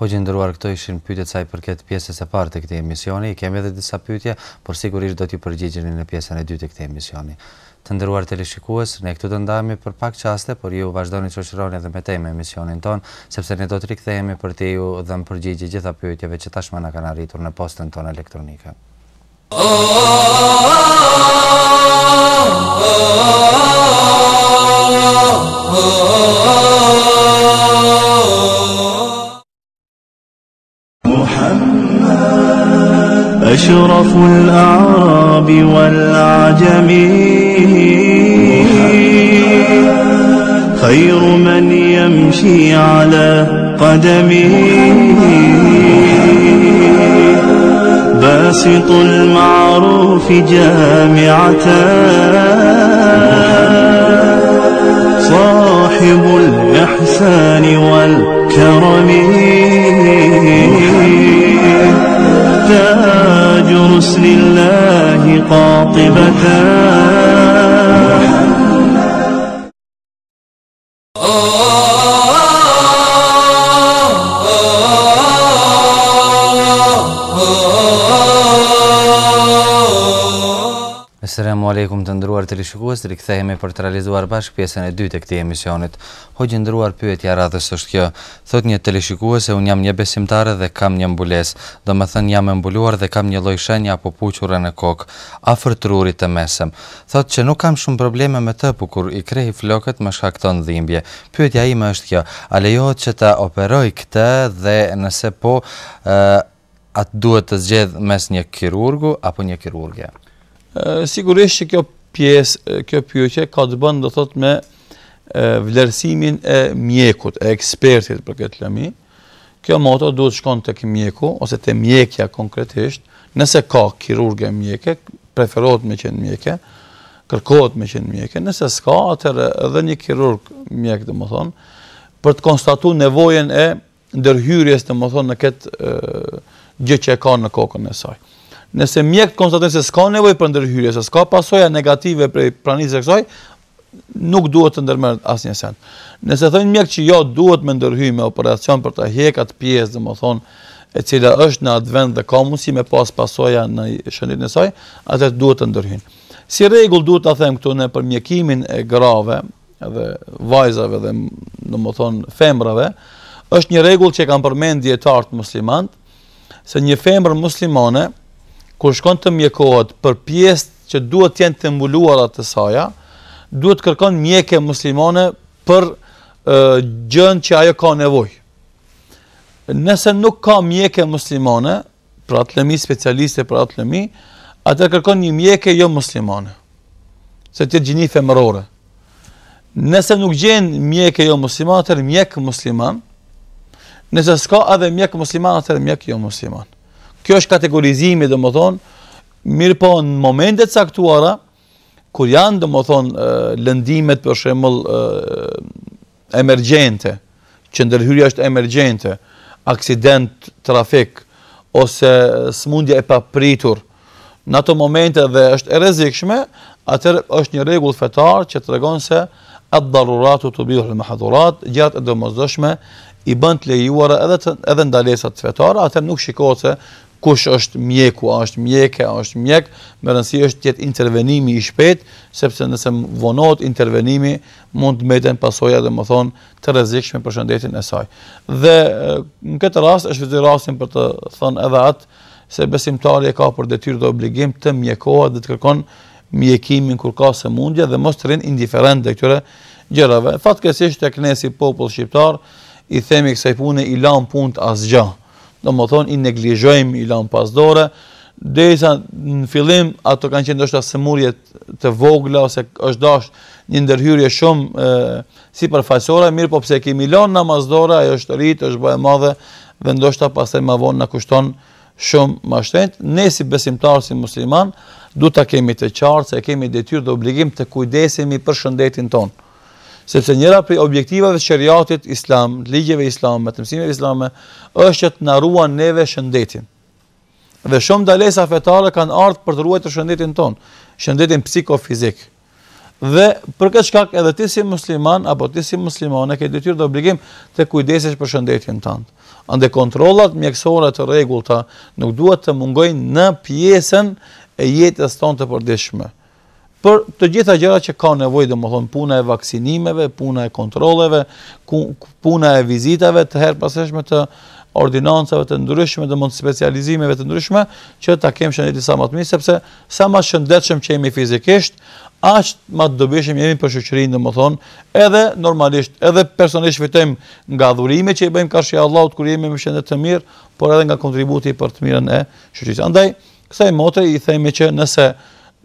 Hoqë ndëruar këto ishin pyetjet sa i përket pjesës së parë të këtij emisioni, kemi edhe disa pyetje, por sigurisht do t'ju përgjigjemi në pjesën e dytë të këtij emisioni të ndëruar të lishikues, ne këtu të ndajemi për pak qaste, por ju vazhdojnë që shëroni edhe me teme emisionin ton, sepse ne do të rikëthejemi për të ju dhe më përgjigje gjitha pyjtjeve që tashma në kanë arritur në postën ton elektronike. أشرف الأعراب والعجم خير من يمشي على قدمه باسط المعروف جامعة صاحب الإحسان والكرم تاج رسل الله قاطبة آه. Assalamu alaikum të ndruar të rikthehemi për të realizuar bashkë pjesën e dytë të këtij emisioni. Hoqë ndruar pyetja radhës është kjo. Thot një televizikues se un jam një besimtar dhe kam një mbulesë, domethënë jam mbuluar dhe kam një lloj shenje apo puçurre në kokë afër trurit të mesëm. Thot që nuk kam shumë probleme me të, por kur i krehi flokët më shkakton dhimbje. Pyetja ime është kjo, a lejohet që ta operoj këtë dhe nëse po, ë, uh, atë duhet të zgjedh mes një kirurgu apo një kirurgje? sigurisht që kjo pjesë, kjo pyetje ka të bënë do thot me vlerësimin e mjekut, e ekspertit për këtë lëmi. Kjo moto duhet shkon të mjeku, ose të mjekja konkretisht, nëse ka kirurge mjeke, preferohet me qenë mjeke, kërkohet me qenë mjeke, nëse s'ka, atër edhe një kirurg mjek, dhe më thonë, për të konstatu nevojen e ndërhyrjes, dhe më thonë, në këtë gjë që e ka në kokën e sajë nëse mjekët konstatën se s'ka nevoj për ndërhyrje, se s'ka pasoja negative për pranisë e kësoj, nuk duhet të ndërmërët asë një Nëse thënë mjekët që jo duhet me ndërhyrje me operacion për të hekat pjesë, domethënë më thonë, e cila është në advent dhe ka mundësi me pas pasoja në shëndit saj, atët duhet të ndërhyrje. Si rregull duhet të them këtu në për mjekimin e grave, dhe vajzave dhe në femrave, është një rregull që kam përmen djetartë muslimanë, se një femër muslimane, kur shkon të mjekohet për pjesë që duhet të jenë të mbuluara të saj, duhet kërkon mjekë muslimane për gjën që ajo ka nevojë. Nëse nuk ka mjekë muslimane, pra atlemi specialiste për lëmi, atë kërkon një mjekë jo muslimane. Se të gjini femërore. Nëse nuk gjen mjekë jo muslimane, atë mjek musliman. Nëse s'ka edhe mjek musliman, atë mjek jo musliman. Kjo është kategorizimi, dhe më thonë, mirë po në momentet saktuara, kur janë, dhe më thonë, lëndimet për shemëll emergjente, që ndërhyrja është emergjente, aksident trafik, ose smundja e papritur, në ato momente dhe është e rezikshme, atër është një regull fetar që të regonë se atë daruratu të bidhër me hadurat, gjatë e dëmëzdëshme, i bënd të lejuara edhe, të, edhe ndalesat të fetar, atër nuk shikohet se kush është mjeku, a është mjeke, a është mjek, më rëndësi është tjetë intervenimi i shpetë, sepse nëse më vonot intervenimi, mund të meten pasoja dhe më thonë të rezikshme për shëndetin e saj. Dhe në këtë rast, është vëzirë rastin për të thonë edhe atë, se besimtari e ka për detyrë dhe obligim të mjekohat dhe të kërkon mjekimin kur ka se mundja dhe mos të rinë indiferent dhe këtyre gjërave. Fatë kësishë të knesi popullë shqiptar, i themi kësaj pune i lanë pun do më thonë, i neglijëjmë i lanë pasdore, dhe i sa në fillim, ato kanë qenë dështë asëmurje të vogla, ose është dashë një ndërhyrje shumë e, si përfajsore, mirë po pse kemi lanë në mazdore, ajo është rritë, është bëhe madhe, dhe ndështë pas ma vonë në kushton shumë mashtrejt, ne si besimtarë, si musliman, du të kemi të qartë, se kemi detyrë dhe obligim të kujdesimi për shëndetin tonë sepse njëra prej objektivave të shariatit islam, ligjeve islame, të mësimeve islame është që të na ruan neve shëndetin. Dhe shumë dalesa fetare kanë ardhur për të ruajtur shëndetin ton, shëndetin psikofizik. Dhe për këtë shkak edhe ti si musliman apo ti si muslimane ke detyrë të obligim të kujdesesh për shëndetin tënd. Ande kontrollat mjekësore të rregullta nuk duhet të mungojnë në pjesën e jetës tonë të përditshme për të gjitha gjërat që ka nevojë domethën puna e vaksinimeve, puna e kontrolleve, puna e vizitave të herë me të ordinancave të ndryshme dhe mund specializimeve të ndryshme që ta kemi shënë disa më të mirë sepse sa më shëndetshëm që jemi fizikisht, aq më dobishëm jemi për shoqërinë domethën, edhe normalisht, edhe personalisht fitojmë nga dhurimet që i bëjmë kashi Allahut kur jemi me shëndet të mirë, por edhe nga kontributi për të mirën e shoqërisë. Andaj, kësaj motri i themi që nëse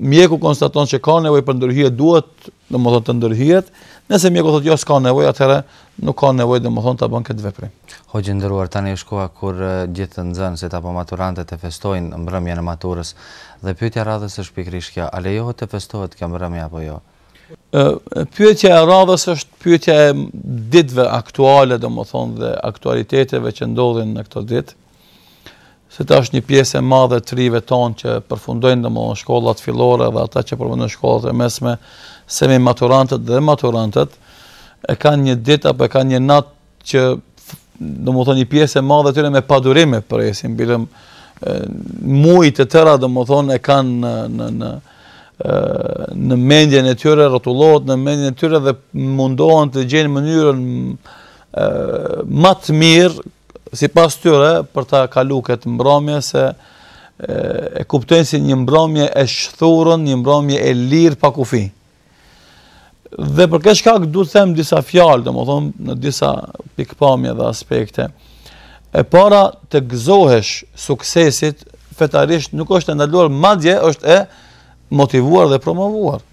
mjeku konstaton që ka nevojë për ndërhyrje duhet domethënë të ndërhyhet nëse mjeku thotë jo s'ka nevojë atëherë nuk ka nevojë domethënë ta bën këtë veprim ho gjendëruar tani është koha kur gjithë nxënësit të apo maturantët të festojnë mbrëmjen e maturës dhe pyetja radhës është pikërisht kjo a lejohet të festohet kjo mbrëmje apo jo ë pyetja e radhës është pyetja e ditëve aktuale domethënë dhe aktualiteteve që ndodhin në këto ditë se ta është një pjesë e madhe të rive tonë që përfundojnë dhe më në shkollat filore dhe ata që përfundojnë në shkollat e mesme semi maturantët dhe maturantët e ka një dit apë e ka një natë që dhe më thonë një pjesë e madhe të rive me padurime për esim. mujtë të tëra dhe më thonë e ka në në, në në mendjen e tyre rrotullohet në mendjen e tyre dhe mundohen të gjejnë mënyrën më të mirë si pas tyre, për ta kalu këtë mbromje, se e kuptojnë si një mbromje e shëthurën, një mbromje e lirë pa kufi. Dhe për kështë ka këtë du të them disa fjallë, dhe më thonë në disa pikpamje dhe aspekte. E para të gëzohesh suksesit, fetarisht nuk është e ndaluar, madje është e motivuar dhe promovuar.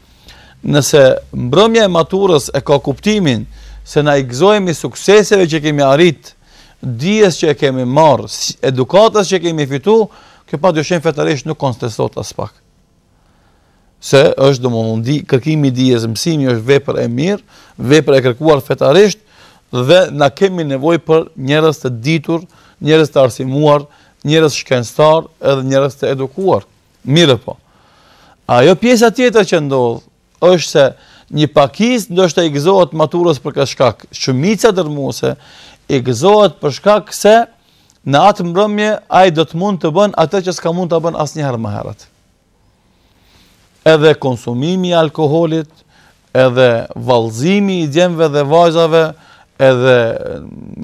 Nëse mbromje e maturës e ka kuptimin, se na i gëzohemi sukseseve që kemi arritë, dijes që e kemi marrë, edukatës që kemi fitu, kjo pa fetarisht nuk konstesot as pak. Se është do më mundi, kërkimi dijes mësimi është vepër e mirë, vepër e kërkuar fetarisht, dhe na kemi nevoj për njërës të ditur, njërës të arsimuar, njërës shkenstar, edhe njërës të edukuar. Mire po. Ajo pjesa tjetër që ndodhë, është se një pakis ndështë e i gëzohet maturës për këshkak, shumica dërmuse, i gëzohet për shkak se në atë mbrëmje ai do të mund të bën atë që s'ka mund ta bën asnjëherë më herët. Edhe konsumimi i alkoolit, edhe vallëzimi i djemve dhe vajzave, edhe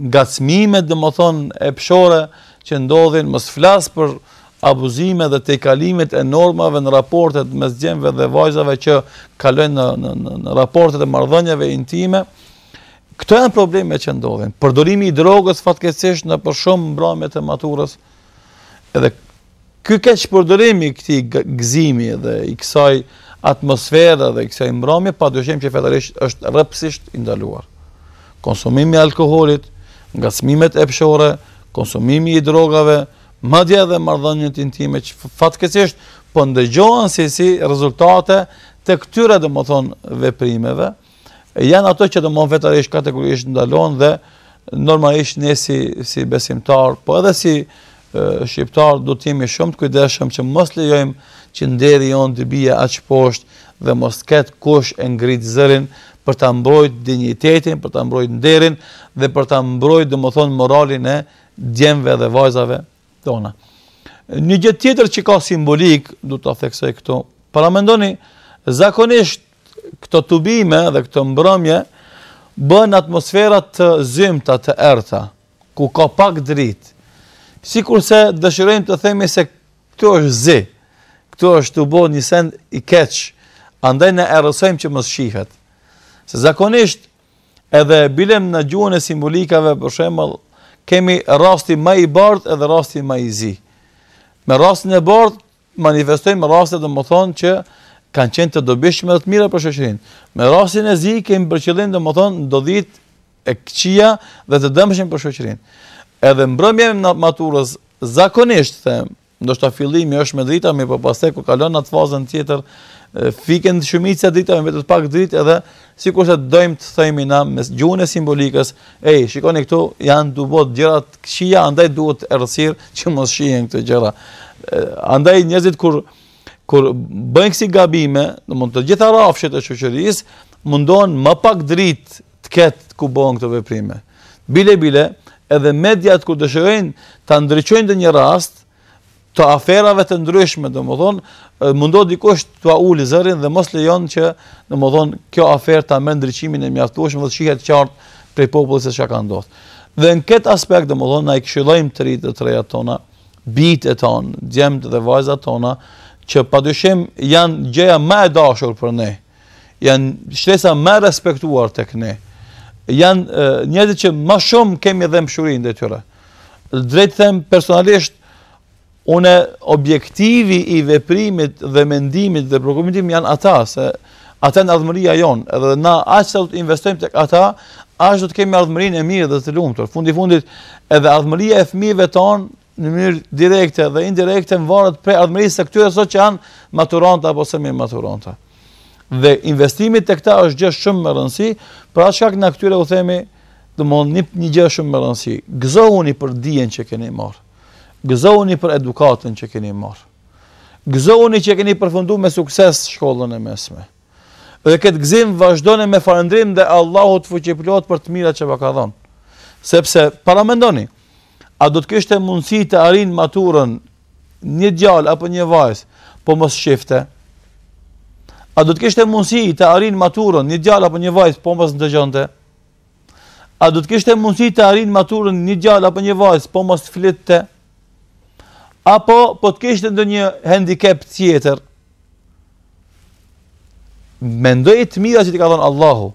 ngacmimet, domethënë epshore që ndodhin, mos flas për abuzime dhe tejkalimet e normave në raportet mes djemve dhe vajzave që kalojnë në në në raportet e marrëdhënieve intime, Këto janë probleme që ndodhen. Përdorimi i drogës fatkesisht në për shumë mbrëmjet e maturës. Edhe ky keq përdorimi i këtij gëzimi dhe i kësaj atmosfere dhe i kësaj mbrëmje padyshim që fetarisht është rrëpsisht i ndaluar. Konsumimi i alkoolit, ngacmimet e pshore, konsumimi i drogave, madje edhe marrëdhëniet intime që fatkesisht po ndëgjohen si si rezultate të këtyre domethënë veprimeve janë ato që domon vetarish kategorisht ndalon dhe normalisht ne si besimtar, po edhe si shqiptar du të jemi shumë të kujdesshëm që mos lejojmë që nderi jonë të bia aq poshtë dhe mos ketë kush e ngrit zërin për ta mbrojtë dinjitetin, për ta mbrojtë nderin dhe për ta më thonë moralin e djemve dhe vajzave tona. Një gjë tjetër që ka simbolik, do ta theksoj këtu. Para mendoni, zakonisht këto tubime dhe këto mbrëmje bën atmosfera të zymta të erta, ku ka pak drit. Si kurse dëshirojmë të themi se këto është zi, këto është të bo një send i keq, andaj në erësojmë që mos shihet. Se zakonisht, edhe bilem në gjuën e simbolikave, për shembull kemi rasti më i bardë edhe rasti më i zi. Me rastin e bardë, manifestojmë rastet dhe më thonë që kanë qenë të dobishme dhe të mira për shoqërinë. Me rastin e zi kemi për qëllim domethën do e qçia dhe të dëmshëm për shoqërinë. Edhe mbrëmja e maturës zakonisht them, ndoshta fillimi është me drita, më po pastaj ku kalon në atë fazën tjetër fikën shumica ditëve vetë të pak dritë edhe sikur se dojmë të themi na me gjuhën e simbolikës ej shikoni këtu janë du bot gjëra të këqija andaj duhet errësirë që mos shihen këto gjëra andaj njerëzit kur kur bëjnë kësi gabime, në mund të gjitha rafshet e qëqëris, mundon më pak dritë të ketë ku bëjnë këto veprime. Bile, bile, edhe mediat kur dëshërojnë të ndryqojnë dhe një rast, të aferave të ndryshme, dhe më thonë, mundon dikosh të a uli zërin dhe mos lejon që, dhe më thonë, kjo afer të amen ndryqimin e mjaftuashme dhe shihet qartë prej popullës e që ka ndodhë. Dhe në këtë aspekt, dhe më thonë, na i këshillojmë të rritë të reja tona, bitë e tonë, djemët dhe vajzat tona, që padyshim janë gjëja më e dashur për ne. Janë shtresa më respektuar tek ne. Janë njerëz që më shumë kemi dhëmshurinë ndaj tyre. Drejt them personalisht unë objektivi i veprimit dhe mendimit dhe prokomitim janë ata se ata në ardhëmëria jonë edhe na aq sa të investojmë tek ata aq do të kemi ardhmërinë e mirë dhe të lumtur fundi fundit edhe ardhmëria e fëmijëve tonë në mënyrë direkte dhe indirekte varet prej ardhmërisë së këtyre sot që janë maturanta apo semi maturanta. Dhe investimi te këta është gjë shumë e rëndësishme, për atë shkak na këtyre u themi, domthonjë një, një gjë shumë e rëndësishme. Gëzohuni për dijen që keni marrë. Gëzohuni për edukatën që keni marrë. Gëzohuni që keni përfunduar me sukses shkollën e mesme. Dhe këtë gëzim vazhdoni me falëndrim dhe Allahut fuqiplot për të mirat që ba ka dhënë. Sepse para mendoni, a do të kishte mundësi të arrin maturën një djalë apo një vajz, po mos shifte? A do të kishte mundësi të arrin maturën një djalë apo një vajz, po mos ndëgjonte? A do të kishte mundësi të arrin maturën një djalë apo një vajz, po mos flitte? Apo po të kishte ndonjë handicap tjetër? Mendoj të mira që ti ka thënë Allahu.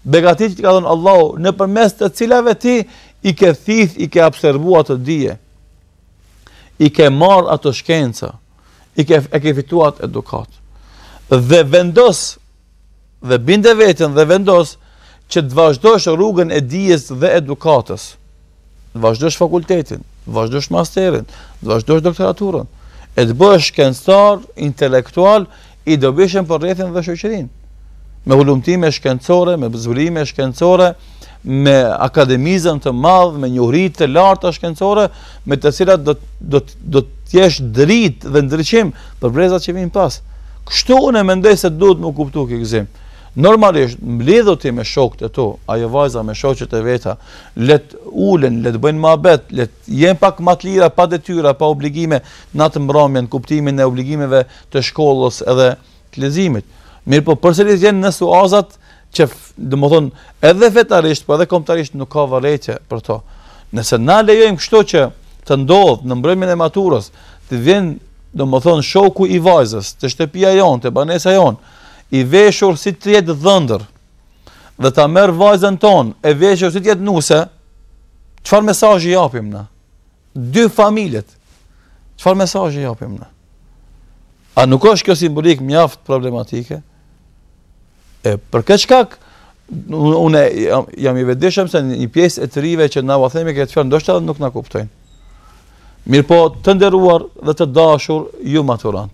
Begatit që ti ka thënë Allahu, në të cilave ti i ke thith, i ke observua të dije, i ke marë ato shkenca, i ke, e ke fituat edukat, dhe vendos, dhe binde vetën, dhe vendos, që të vazhdosh rrugën e dijes dhe edukatës, të vazhdosh fakultetin, të vazhdosh masterin, të vazhdosh doktoraturën, e të bësh shkencëtar, intelektual, i dobishën për rrethin dhe shëqerin, me hullumtime shkencore, me bëzvrime shkencore, me me akademizëm të madhë, me rritë të lartë të shkencore, me të cilat do t'jesh dritë dhe ndryqim për brezat që vinë pas. Kështu unë e mendej se duhet më kuptu këtë këzim. Normalisht, mblidhë i me shokët të tu, ajo vajza me shokët e veta, let ulen, let bëjnë ma bet, let jenë pak matlira, pa detyra, pa obligime, në të mbramjen, kuptimin e obligimeve të shkollës edhe të lezimit. Mirë po, përserit jenë në suazat që do thonë edhe fetarisht po edhe kombëtarisht nuk ka vërejtje për to. Nëse na lejojmë kështu që të ndodh në mbrëmjen e maturës, të vjen do thonë shoku i vajzës, të shtëpia jonë, të banesa jonë, i veshur si të jetë dhëndër, dhe ta merr vajzën ton, e veshur si të jetë nuse, çfarë mesazhi japim ne? Dy familjet. Çfarë mesazhi japim ne? A nuk është kjo simbolik mjaft problematike? E për këtë shkak unë jam i vetëdijshëm se një pjesë e të rive që na u themi këtë ndoshtë ndoshta nuk na kuptojnë. Mirpo të nderuar dhe të dashur ju maturant.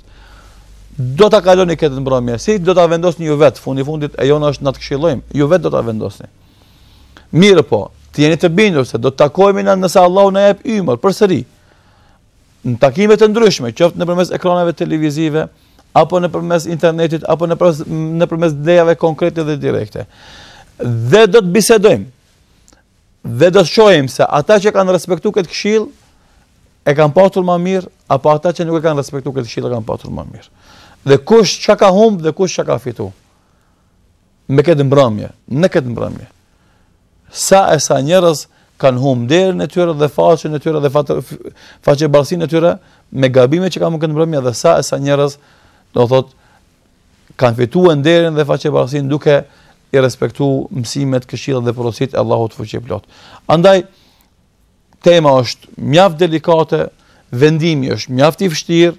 Do ta kaloni këtë mbrëmje. Si do ta vendosni ju vet fundi fundit e jona është na të këshillojmë. Ju vet do ta vendosni. Mirë po, të jeni të bindur se do të takojmë në nëse Allah na jep ymër për sëri. Në takimet e ndryshme, qëftë në ekraneve ekranave televizive, apo në përmes internetit, apo në përmes, në përmes konkrete dhe direkte. Dhe do të bisedojmë, dhe do të shojmë se ata që kanë respektu këtë këshil, e kanë patur ma mirë, apo ata që nuk e kanë respektu këtë këshil, e kanë patur ma mirë. Dhe kush që ka humbë dhe kush që ka fitu, me këtë mbramje, në këtë mbramje, sa e sa njërës kanë humbë dherë në tyre dhe faqë në tyre dhe faqë e balsin në tyre, me gabime që ka më këtë mbramje dhe sa e sa njërës do thot kanë fituar nderin dhe parasin duke i respektu mësimet, këshillat dhe porositë e Allahut fuqiplot. Andaj tema është mjaft delikate, vendimi është mjaft i vështirë,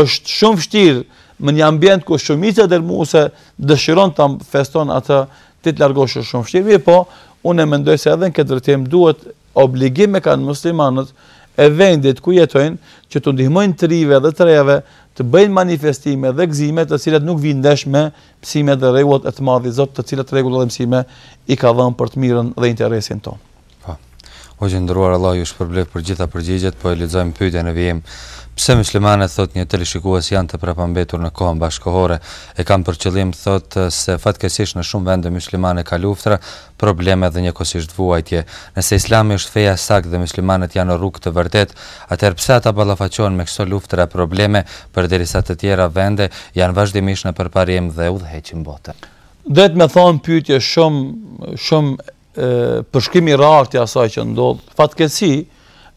është shumë vështirë në një ambient ku shumica e se dëshiron ta feston atë ti të largosh shumë vështirë, po unë mendoj se edhe në këtë drejtim duhet obligim e kanë muslimanët e vendit ku jetojnë që të ndihmojnë të rive dhe të rejeve të bëjnë manifestime dhe gëzime të cilat nuk vijnë ndesh me mësimet dhe rregullat e të madhit Zot, të cilat rregullat dhe mësimet i ka dhënë për të mirën dhe interesin tonë. O po gjendëruar Allah ju shpërblev për gjitha përgjigjet, po e lidzojmë pyetjen e vijim. Pse muslimanët thot një televizikues janë të prapambetur në kohën bashkohore e kanë për qëllim thotë se fatkeqësisht në shumë vende muslimane ka luftra, probleme dhe një kosisht vuajtje. Nëse Islami është feja sakt dhe muslimanët janë në rrugë të vërdet, atër pse ata ballafaqohen me këto luftra probleme për derisa të tjera vende janë vazhdimisht në përparim dhe udhëheqin botën. Duhet të thonë pyetje shumë shumë përshkimi rartë i asaj që ndodh. Fatkeqësi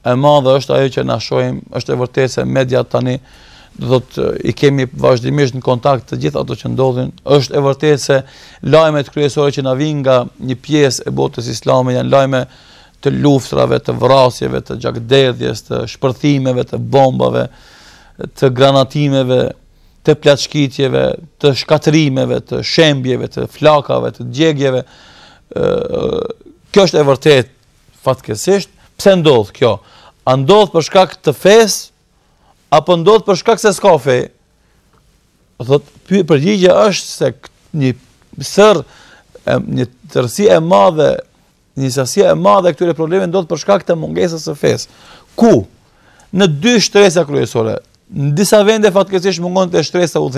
e madhe është ajo që na shohim, është e vërtetë se media tani do të i kemi vazhdimisht në kontakt të gjithë ato që ndodhin. Është e vërtetë se lajmet kryesore që na vijnë nga një pjesë e botës islame janë lajme të luftrave, të vrasjeve, të gjakderdhjes, të shpërthimeve, të bombave, të granatimeve, të plaçkitjeve, të shkatrimeve, të shembjeve, të flakave, të djegjeve, kjo është e vërtet fatkesisht, pse ndodhë kjo? A ndodhë për shkak të fes, apo ndodhë për shkak se s'ka fej? Thot, përgjigja është se një sër, një tërësi e madhe, një sasi e madhe e këture probleme ndodhë për shkak të mungesës së fes. Ku? Në dy shtresa kryesore. Në disa vende fatkesisht mungon të shtresa u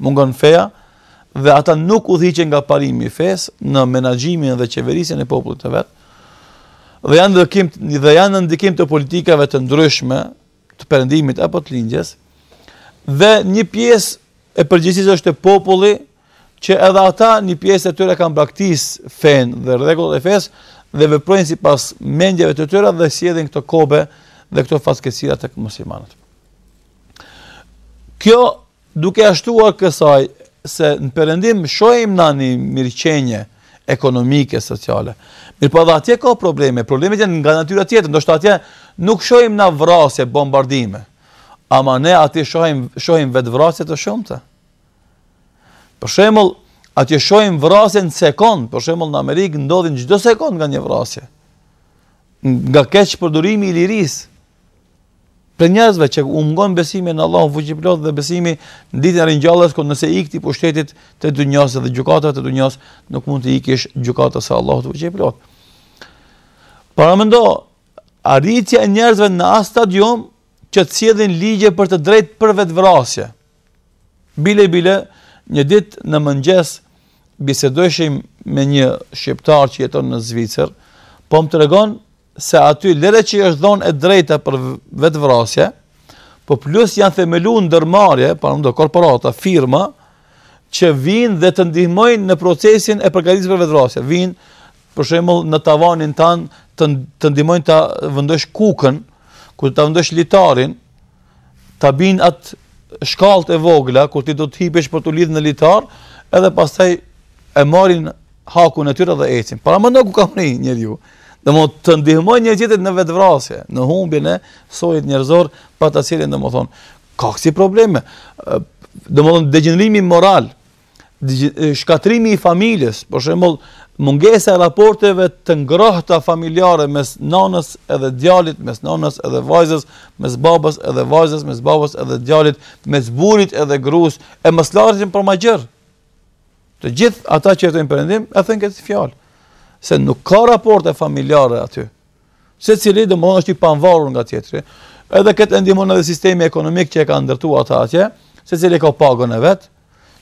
mungon feja, dhe ata nuk u dhiqen nga parimi i fes në menaxhimin dhe qeverisjen e popullit të vet. Dhe janë ndikim dhe janë ndikim të politikave të ndryshme të perëndimit apo të lindjes. Dhe një pjesë e përgjithësisë është e popullit që edhe ata një pjesë e tyre kanë braktis fen dhe rregullat e fes dhe veprojnë sipas mendjeve të tyre dhe sjellin këto kobe dhe këto fatkesira të muslimanët. Kjo duke ashtuar kësaj se në përëndim shohim në një mirëqenje ekonomike, sociale. Mirë pa po dhe atje ka probleme, problemet janë nga natyra tjetër, ndoshtë atje nuk shohim na vrasje, bombardime, ama ne atje shohim shojim vetë vrasje të shumë të. Për shemull, atje shohim vrasje në sekund, për shemull në Amerikë ndodhin do sekund nga një vrasje, nga keqë përdurimi i lirisë, për njerëzve që umgon besimin në Allahun fuqiplot dhe besimi në ditën e ringjalljes, ku nëse ikti pushtetit të dunjës dhe gjykatës të dunjës, nuk mund të ikish gjykatës së Allahut fuqiplot. Para mendo, arritja e njerëzve në as stadium që të sjellin ligje për të drejtë për vetvrasje. Bile bile, një ditë në mëngjes bisedoheshim me një shqiptar që jeton në Zvicër, po më tregon se aty lere që është dhonë e drejta për vetë vrasje, po plus janë themelu në dërmarje, për në korporata, firma, që vinë dhe të ndihmojnë në procesin e përgatitës për vetë vrasje. Vinë, për shemëll, në tavanin tanë të, të ndihmojnë të vëndësh kukën, ku të vëndësh litarin, të binë atë shkallët e vogla, kur ti do të hipesh për të lidhë në litar, edhe pastaj e marin haku në tyra dhe ecin. Para më në ku kam rinjë njërë dhe më të ndihmoj një gjithet në vetëvrasje, në humbin e sojit njërzor, pa të cilin dhe më thonë, ka kësi probleme, dhe më thonë, degjënrimi moral, shkatrimi i familjes, për shemëll, mungese e raporteve të ngrohta familjare mes nanës edhe djalit, mes nanës edhe vajzës, mes babës edhe vajzës, mes babës edhe djalit, mes burit edhe grus, e mëslarëshin për ma gjërë. Të gjithë ata që e të imperendim, e thënë këtë fjallë se nuk ka raporte familjare aty. Se cili dhe më është i panvarur nga tjetëri. Edhe këtë endimon edhe sistemi ekonomik që e ka ndërtu atë atje, se cili ka pago në vetë,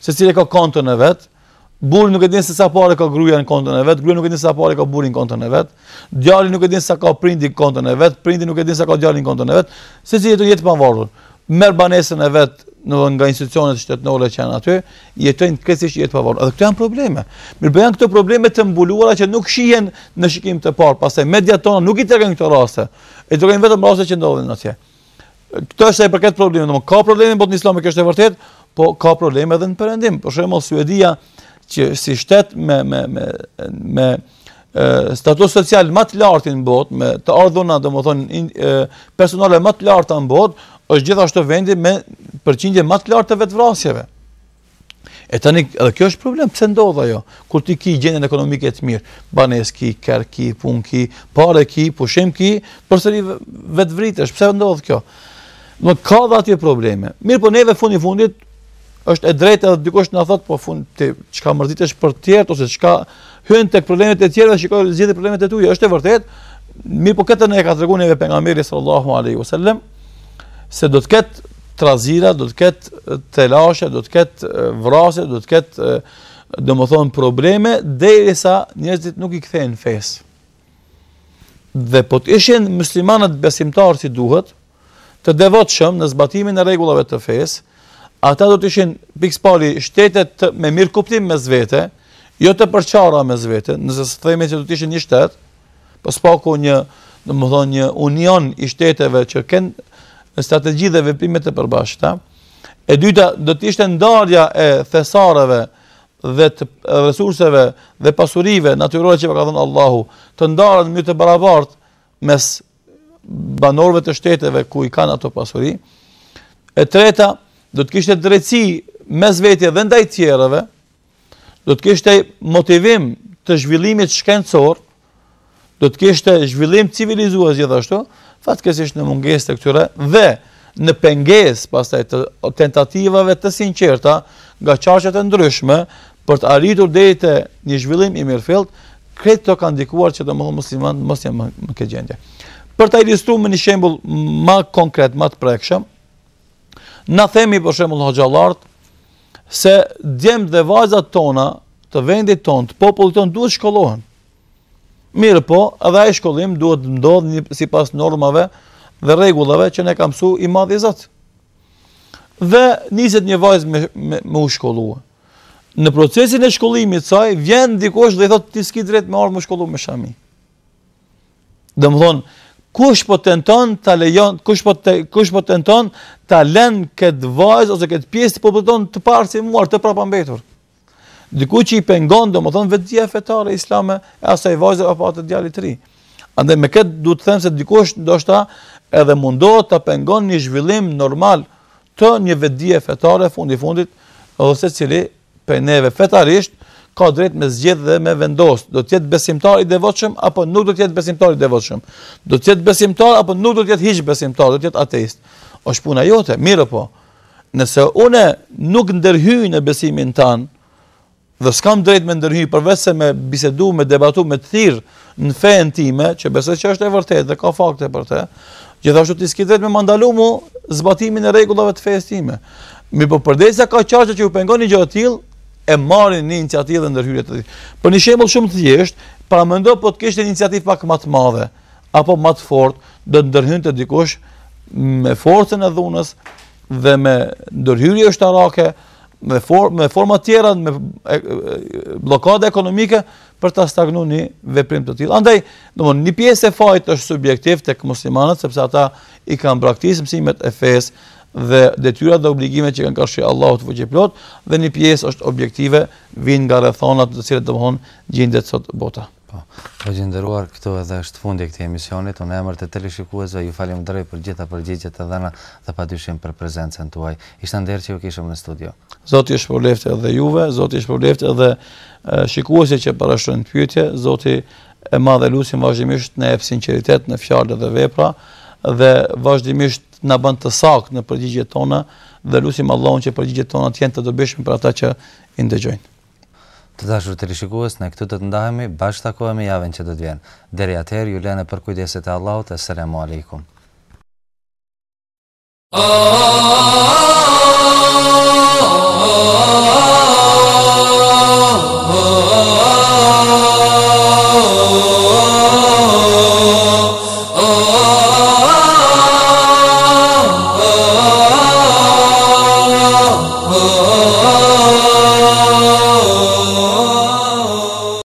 se cili ka konto në vetë, Burri nuk e din se sa parë ka gruaja në kontën e vet, gruaja nuk e din se sa parë ka burri në kontën e vet. Djali nuk e din se sa ka prindi në kontën e vet, prindi nuk e din se sa ka djali në kontën e vet. Secili jeton jetë pa varrur. Merr banesën e vet, në nga institucionet shtetënore që janë aty, jetojnë krejtësisht jetë pavarur. Edhe këto janë probleme. Mirë bëjnë po këto probleme të mbuluara që nuk shihen në shikim të parë, pastaj mediat tona nuk i tregojnë këto raste. E tregojnë vetëm raste që ndodhin atje. Kto është e përket probleme, domo ka probleme në botën islamike, është e vërtet, po ka probleme edhe në perëndim. Për shembull Suedia që si shtet me me me me e, status social më të lartë në botë, me të ardhurna domethënë personale më të larta në botë, është gjithashtu vendi me përqindje më të lartë të vetvrasjeve. E tani edhe kjo është problem, pse ndodh ajo? Kur ti ke gjendjen ekonomike të mirë, baneski, karki, ki, pun ki, pushim ki, përsëri vetvritesh, pse ndodh kjo? Do ka ka atje probleme. Mirë, po neve fundi fundit është e drejtë edhe dikush na thotë, po fund ti çka mërzitesh për tjertë, ose çka hyn tek problemet e tjera dhe shikoj problemet e tuja, është e vërtetë. Mirë, po këtë ne e ka treguar neve pejgamberi sallallahu alaihi wasallam se do të ketë trazira, do të ketë telashe, do të ketë vrase, do të ketë do më thonë probleme, dhe i sa njëzit nuk i kthejnë fesë. Dhe po të ishen muslimanët besimtarë si duhet, të devot shëmë në zbatimin e regullave të fesë, ata do të ishen pikspari shtetet të, me mirë kuptim me zvete, jo të përqara me zvete, nëse së themi që do të ishen një shtetë, po pako një, do më thonë, një union i shteteve që kënë në strategji dhe veprimet e përbashkëta. E dyta do të ishte ndarja e thesareve dhe të resurseve dhe pasurive natyrore që ka dhënë Allahu, të ndarën në mënyrë të barabartë mes banorëve të shteteve ku i kanë ato pasuri. E treta do të kishte drejtësi mes vetjeve dhe ndaj tjerëve. Do të kishte motivim të zhvillimit shkencor, do të kishte zhvillim civilizues gjithashtu, fatkesisht në munges të këtyre dhe në penges pastaj të tentativave të sinqerta nga qarqet e ndryshme për të arritur deri te një zhvillim i mirëfillt, të kanë ka ndikuar që domosdoshmë musliman mos jam në këtë gjendje. Për ta ilustruar me një shembul më konkret, më të prekshëm, na themi për shembull Hoxhallart se djemë dhe vajzat tona të vendit tonë, të popullit tonë duhet shkollohen. Mirë po, edhe ai shkollim duhet të ndodhë sipas normave dhe rregullave që ne ka su i madh Zot. Dhe niset një vajzë me, me, me u shkollua. Në procesin e shkollimit saj vjen dikush dhe i thotë ti s'ki drejt me ardhmë të shkollu me shami. Dhe më thonë, kush po tenton ta lejon, kush po kush po tenton ta lën kët vajzë ose kët pjesë të popullton të parë si muar të prapambetur. Dikuj që i pengon, dhe më thonë vetëdhja fetare islame, e asaj vajzër apo atë djali të ri. Andë me këtë du të themë se dikush ndoshta edhe mundohet të pengon një zhvillim normal të një vetëdhja fetare fundi fundit, ose cili për neve fetarisht ka drejt me zgjedh dhe me vendos. Do të jetë besimtar i devotshëm apo nuk do të jetë besimtar i devotshëm? Do të jetë besimtar apo nuk do të jetë hiç besimtar, do të jetë ateist? Është puna jote, mirë po. Nëse unë nuk ndërhyj në besimin tanë, dhe s'kam drejt me ndërhyj përveç se me bisedu, me debatu, me të thirë në fejën time, që besoj që është e vërtetë dhe ka fakte për të. Gjithashtu ti s'ki drejt me mandalu mu zbatimin e rregullave të fejës time. Mi po se ka çështje që u pengon një gjë të tillë e marrin një iniciativë dhe ndërhyrje të. Për një shembull shumë të thjesht, para mendo po të kishte iniciativë pak më të madhe apo më të fortë, do të dikush me forcën e dhunës dhe me ndërhyrje arake, me, for, me forma tjera, me e, blokade ekonomike, për të stagnu një veprim të tjilë. Andaj, domthonë, një pjesë e fajt është subjektiv të këmuslimanët, sepse ata i kanë praktisë mësimet e fesë dhe detyrat dhe obligimet që kanë kërshë Allahu të vëgjeplot, dhe një pjesë është objektive, vinë nga rethonat të cilët domthonë gjindet sot bota. Po, po gjendëruar këto edhe është fundi këtë emisionit, unë e mërë të telishikuesve, ju falim drej për gjitha përgjigjet e dhena dhe pa dyshim për prezencen tuaj. Ishtë ndërë që ju kishëm në studio. Zoti është për lefte edhe juve, zoti është për lefte edhe shikuesi që për është në pyytje, zoti e madhe lusim vazhdimisht në epë sinceritet, në fjallë dhe vepra, dhe vazhdimisht në bënd të sak në përgjigjet tona, dhe lusim Allahun që përgjigjet tona të jenë të dobishme për ata që indëgjojnë. Të dashur të rishikues, në këtu të të ndahemi, bashkë takohemi javën që të të vjenë. Deri atëherë, ju lene për kujdesit e Allahut, e sëremu alikum. Oh, oh, oh, oh.